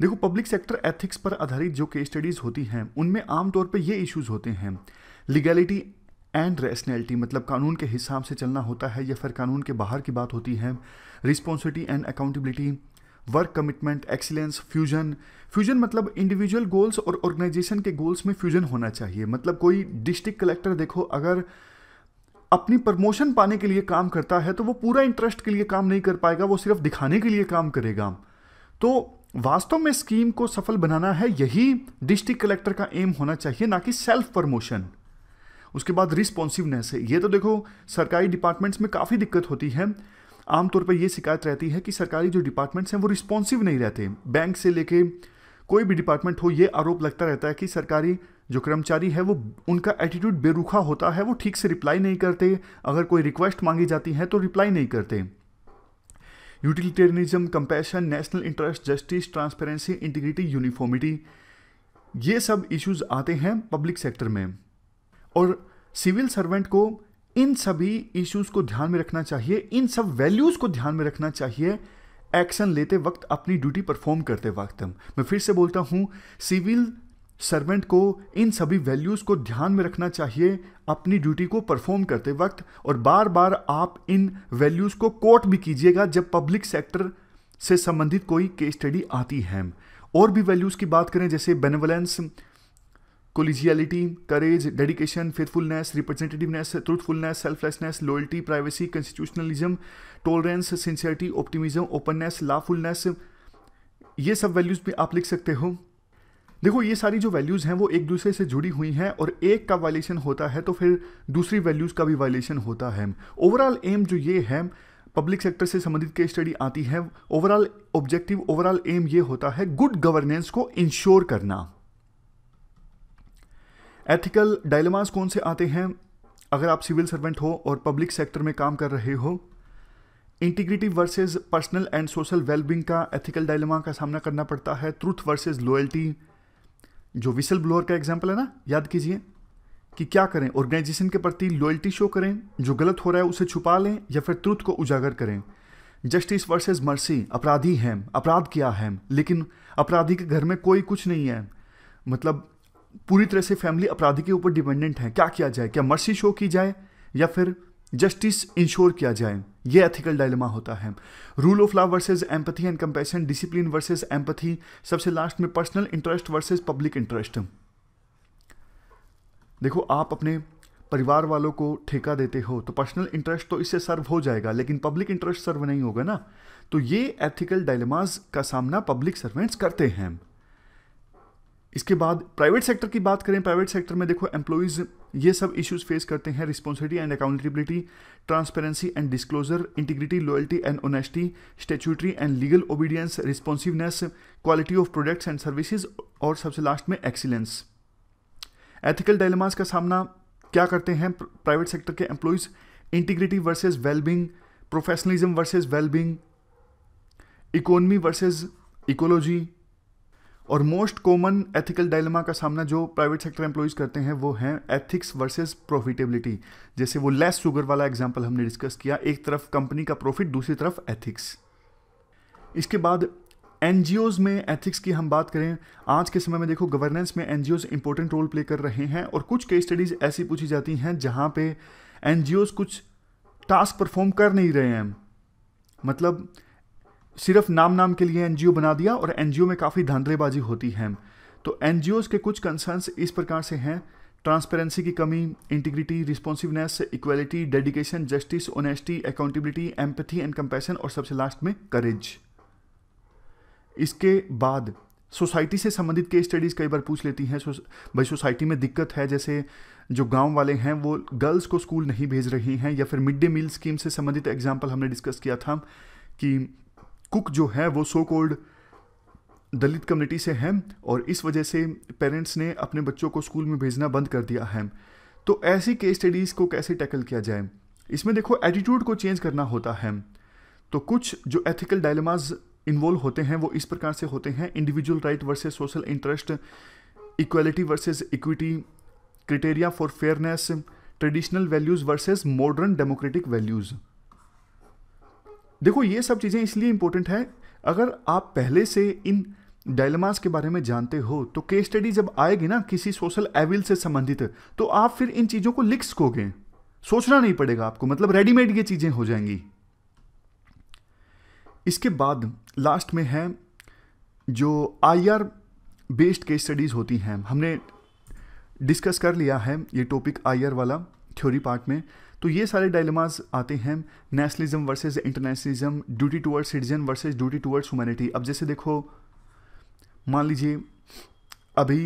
देखो पब्लिक सेक्टर एथिक्स पर आधारित जो केस स्टडीज़ होती हैं उनमें आमतौर पर ये इश्यूज़ होते हैं लीगैलिटी एंड रैशनैलिटी मतलब कानून के हिसाब से चलना होता है या फिर कानून के बाहर की बात होती है responsibility and accountability work commitment excellence fusion fusion मतलब इंडिविजुअल गोल्स और ऑर्गेनाइजेशन के गोल्स में फ्यूजन होना चाहिए मतलब कोई डिस्ट्रिक्ट कलेक्टर देखो अगर अपनी प्रमोशन पाने के लिए काम करता है तो वो पूरा इंटरेस्ट के लिए काम नहीं कर पाएगा वो सिर्फ दिखाने के लिए काम करेगा तो वास्तव में स्कीम को सफल बनाना है यही डिस्ट्रिक्ट कलेक्टर का एम होना चाहिए ना कि सेल्फ प्रमोशन उसके बाद रिस्पॉन्सिवनेस है ये तो देखो सरकारी डिपार्टमेंट्स में काफ़ी दिक्कत होती है आमतौर पर यह शिकायत रहती है कि सरकारी जो डिपार्टमेंट्स हैं वो रिस्पॉन्सिव नहीं रहते बैंक से लेके कोई भी डिपार्टमेंट हो ये आरोप लगता रहता है कि सरकारी जो कर्मचारी है वो उनका एटीट्यूड बेरुखा होता है वो ठीक से रिप्लाई नहीं करते अगर कोई रिक्वेस्ट मांगी जाती है तो रिप्लाई नहीं करते utilitarianism compassion national interest justice transparency integrity uniformity ये सब इश्यूज आते हैं पब्लिक सेक्टर में और सिविल सर्वेंट को इन सभी इश्यूज को ध्यान में रखना चाहिए इन सब वैल्यूज को ध्यान में रखना चाहिए एक्शन लेते वक्त अपनी ड्यूटी परफॉर्म करते वक्त मैं फिर से बोलता हूँ सिविल सर्वेंट को इन सभी वैल्यूज़ को ध्यान में रखना चाहिए अपनी ड्यूटी को परफॉर्म करते वक्त और बार बार आप इन वैल्यूज़ को कोट भी कीजिएगा जब पब्लिक सेक्टर से संबंधित कोई केस स्टडी आती है और भी वैल्यूज़ की बात करें जैसे benevolence collegiality courage dedication faithfulness representativeness truthfulness selflessness loyalty privacy constitutionalism tolerance sincerity optimism openness lawfulness ये सब वैल्यूज़ भी आप लिख सकते हो देखो ये सारी जो वैल्यूज़ हैं वो एक दूसरे से जुड़ी हुई हैं और एक का वायलेशन होता है तो फिर दूसरी वैल्यूज़ का भी वायलेशन होता है ओवरऑल एम जो ये है पब्लिक सेक्टर से संबंधित के स्टडी आती है ओवरऑल ऑब्जेक्टिव ओवरऑल एम ये होता है गुड गवर्नेंस को इंश्योर करना एथिकल डायलमास कौन से आते हैं अगर आप सिविल सर्वेंट हो और पब्लिक सेक्टर में काम कर रहे हो integrity versus personal and social wellbeing का एथिकल डायलमा का सामना करना पड़ता है ट्रूथ वर्सेस लॉयल्टी जो विसल ब्लोअर का एग्जाम्पल है ना याद कीजिए कि क्या करें ऑर्गेनाइजेशन के प्रति लॉयल्टी शो करें जो गलत हो रहा है उसे छुपा लें या फिर ट्रुथ को उजागर करें जस्टिस वर्सेज मर्सी अपराधी हैं अपराध किया है लेकिन अपराधी के घर में कोई कुछ नहीं है मतलब पूरी तरह से फैमिली अपराधी के ऊपर डिपेंडेंट है क्या किया जाए क्या मर्सी शो की जाए या फिर जस्टिस इंश्योर किया जाए ये एथिकल डायलमा होता है rule of law versus empathy and compassion discipline versus empathy सबसे लास्ट में personal interest versus public interest देखो आप अपने परिवार वालों को ठेका देते हो तो पर्सनल इंटरेस्ट तो इससे सर्व हो जाएगा लेकिन पब्लिक इंटरेस्ट सर्व नहीं होगा ना तो ये एथिकल डायलमाज का सामना पब्लिक सर्वेंट्स करते हैं इसके बाद प्राइवेट सेक्टर की बात करें प्राइवेट सेक्टर में देखो एम्प्लॉयज़ ये सब इश्यूज फेस करते हैं responsibility and accountability transparency and disclosure integrity loyalty and honesty statutory and legal obedience responsiveness quality of products and services और सबसे लास्ट में एक्सीलेंस एथिकल डायलमास का सामना क्या करते हैं प्राइवेट सेक्टर के employees integrity versus wellbeing professionalism versus wellbeing economy versus ecology और मोस्ट कॉमन एथिकल डायलमा का सामना जो प्राइवेट सेक्टर एम्प्लॉयज़ करते हैं वो है एथिक्स वर्सेस प्रॉफिटेबिलिटी जैसे वो लेस शुगर वाला एग्जाम्पल हमने डिस्कस किया एक तरफ कंपनी का प्रॉफिट दूसरी तरफ एथिक्स इसके बाद एन में एथिक्स की हम बात करें आज के समय में देखो गवर्नेंस में N G important role play कर रहे हैं और कुछ के स्टडीज़ ऐसी पूछी जाती हैं जहाँ पर एन कुछ टास्क परफॉर्म कर नहीं रहे हैं मतलब सिर्फ नाम नाम के लिए एनजीओ बना दिया और एनजीओ में काफ़ी धांधलेबाजी होती है तो एन के कुछ कंसर्न्स इस प्रकार से हैं ट्रांसपेरेंसी की कमी integrity responsiveness equality dedication justice honesty accountability empathy and compassion और सबसे लास्ट में करेज इसके बाद सोसाइटी से संबंधित केस स्टडीज़ कई बार पूछ लेती हैं भाई सोसाइटी में दिक्कत है जैसे जो गांव वाले हैं वो गर्ल्स को स्कूल नहीं भेज रही हैं या फिर मिड डे मील स्कीम से संबंधित एग्जाम्पल हमने डिस्कस किया था कि कुक जो है वो सो कोल्ड दलित कम्युनिटी से हैं और इस वजह से पेरेंट्स ने अपने बच्चों को स्कूल में भेजना बंद कर दिया है तो ऐसी केस स्टडीज़ को कैसे टैकल किया जाए इसमें देखो एटीट्यूड को चेंज करना होता है तो कुछ जो एथिकल डायलमाज इन्वॉल्व होते हैं वो इस प्रकार से होते हैं individual right versus social interest equality versus equity criteria for fairness traditional values versus modern democratic values देखो ये सब चीज़ें इसलिए इंपॉर्टेंट है अगर आप पहले से इन डायलमास के बारे में जानते हो तो केस स्टडी जब आएगी ना किसी सोशल एविल से संबंधित तो आप फिर इन चीज़ों को लिख सकोगे सोचना नहीं पड़ेगा आपको मतलब रेडीमेड ये चीज़ें हो जाएंगी इसके बाद लास्ट में है जो I R based case studies होती हैं हमने डिस्कस कर लिया है ये टॉपिक आई आर वाला थ्योरी पार्ट में तो ये सारे डायलमाज आते हैं nationalism versus internationalism duty towards citizen versus duty towards humanity अब जैसे देखो मान लीजिए अभी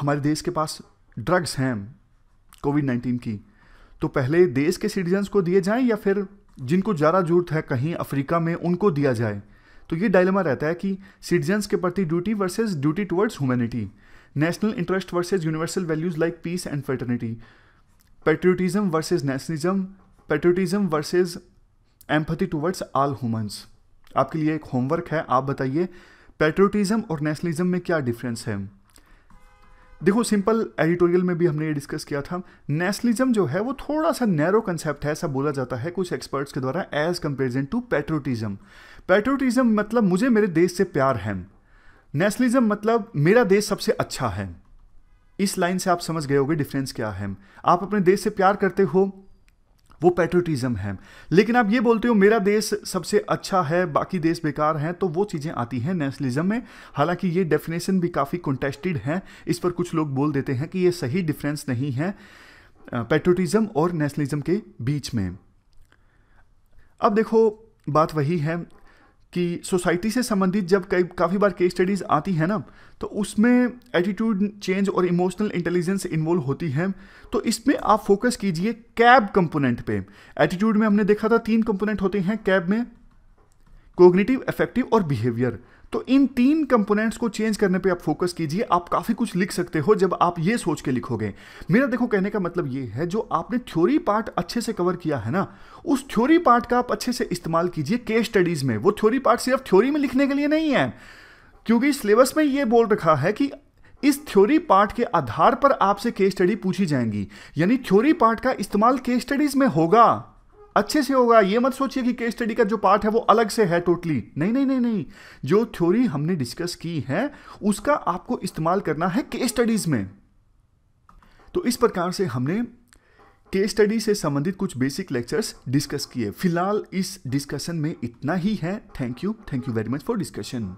हमारे देश के पास ड्रग्स हैं कोविड नाइन्टीन की तो पहले देश के सिटीजन्स को दिए जाएं या फिर जिनको ज़्यादा जरूरत है कहीं अफ्रीका में उनको दिया जाए तो ये डायलमा रहता है कि सिटीजन्स के प्रति duty versus duty towards humanity national interest versus universal values like peace and fraternity patriotism versus nationalism patriotism versus empathy towards all humans आपके लिए एक होमवर्क है आप बताइए पेट्रोटिज्म और नेशनलिज्म में क्या डिफरेंस है देखो सिंपल एडिटोरियल में भी हमने ये डिस्कस किया था नेशनलिज्म जो है वो थोड़ा सा नैरो कंसेप्ट है ऐसा बोला जाता है कुछ एक्सपर्ट्स के द्वारा as comparison to patriotism patriotism मतलब मुझे मेरे देश से प्यार है नेशनलिज्म मतलब मेरा देश सबसे अच्छा है इस लाइन से आप समझ गए होगे डिफरेंस क्या है आप अपने देश से प्यार करते हो वो पेट्रोटिज्म है लेकिन आप ये बोलते हो मेरा देश सबसे अच्छा है बाकी देश बेकार हैं तो वो चीज़ें आती हैं नेशनलिज्म में हालांकि ये डेफिनेशन भी काफ़ी कंटेस्टेड है इस पर कुछ लोग बोल देते हैं कि ये सही डिफरेंस नहीं है पेट्रोटिज्म और नेशनलिज्म के बीच में अब देखो बात वही है कि सोसाइटी से संबंधित जब कई काफ़ी बार केस स्टडीज़ आती है ना तो उसमें एटीट्यूड चेंज और इमोशनल इंटेलिजेंस इन्वॉल्व होती है तो इसमें आप फोकस कीजिए कैब कंपोनेंट पे एटीट्यूड में हमने देखा था तीन कंपोनेंट होते हैं कैब में कोग्नेटिव इफेक्टिव और बिहेवियर तो इन तीन कंपोनेंट्स को चेंज करने पे आप फोकस कीजिए आप काफ़ी कुछ लिख सकते हो जब आप ये सोच के लिखोगे मेरा देखो कहने का मतलब ये है जो आपने थ्योरी पार्ट अच्छे से कवर किया है ना उस थ्योरी पार्ट का आप अच्छे से इस्तेमाल कीजिए केस स्टडीज़ में वो थ्योरी पार्ट सिर्फ थ्योरी में लिखने के लिए नहीं है क्योंकि सिलेबस में ये बोल रखा है कि इस थ्योरी पार्ट के आधार पर आपसे केस स्टडी पूछी जाएंगी यानी थ्योरी पार्ट का इस्तेमाल केस स्टडीज़ में होगा अच्छे से होगा ये मत सोचिए कि केस स्टडी का जो पार्ट है वो अलग से है टोटली नहीं नहीं नहीं नहीं जो थ्योरी हमने डिस्कस की है उसका आपको इस्तेमाल करना है केस स्टडीज में तो इस प्रकार से हमने केस स्टडी से संबंधित कुछ बेसिक लेक्चर्स डिस्कस किए फिलहाल इस डिस्कशन में इतना ही है thank you thank you very much for discussion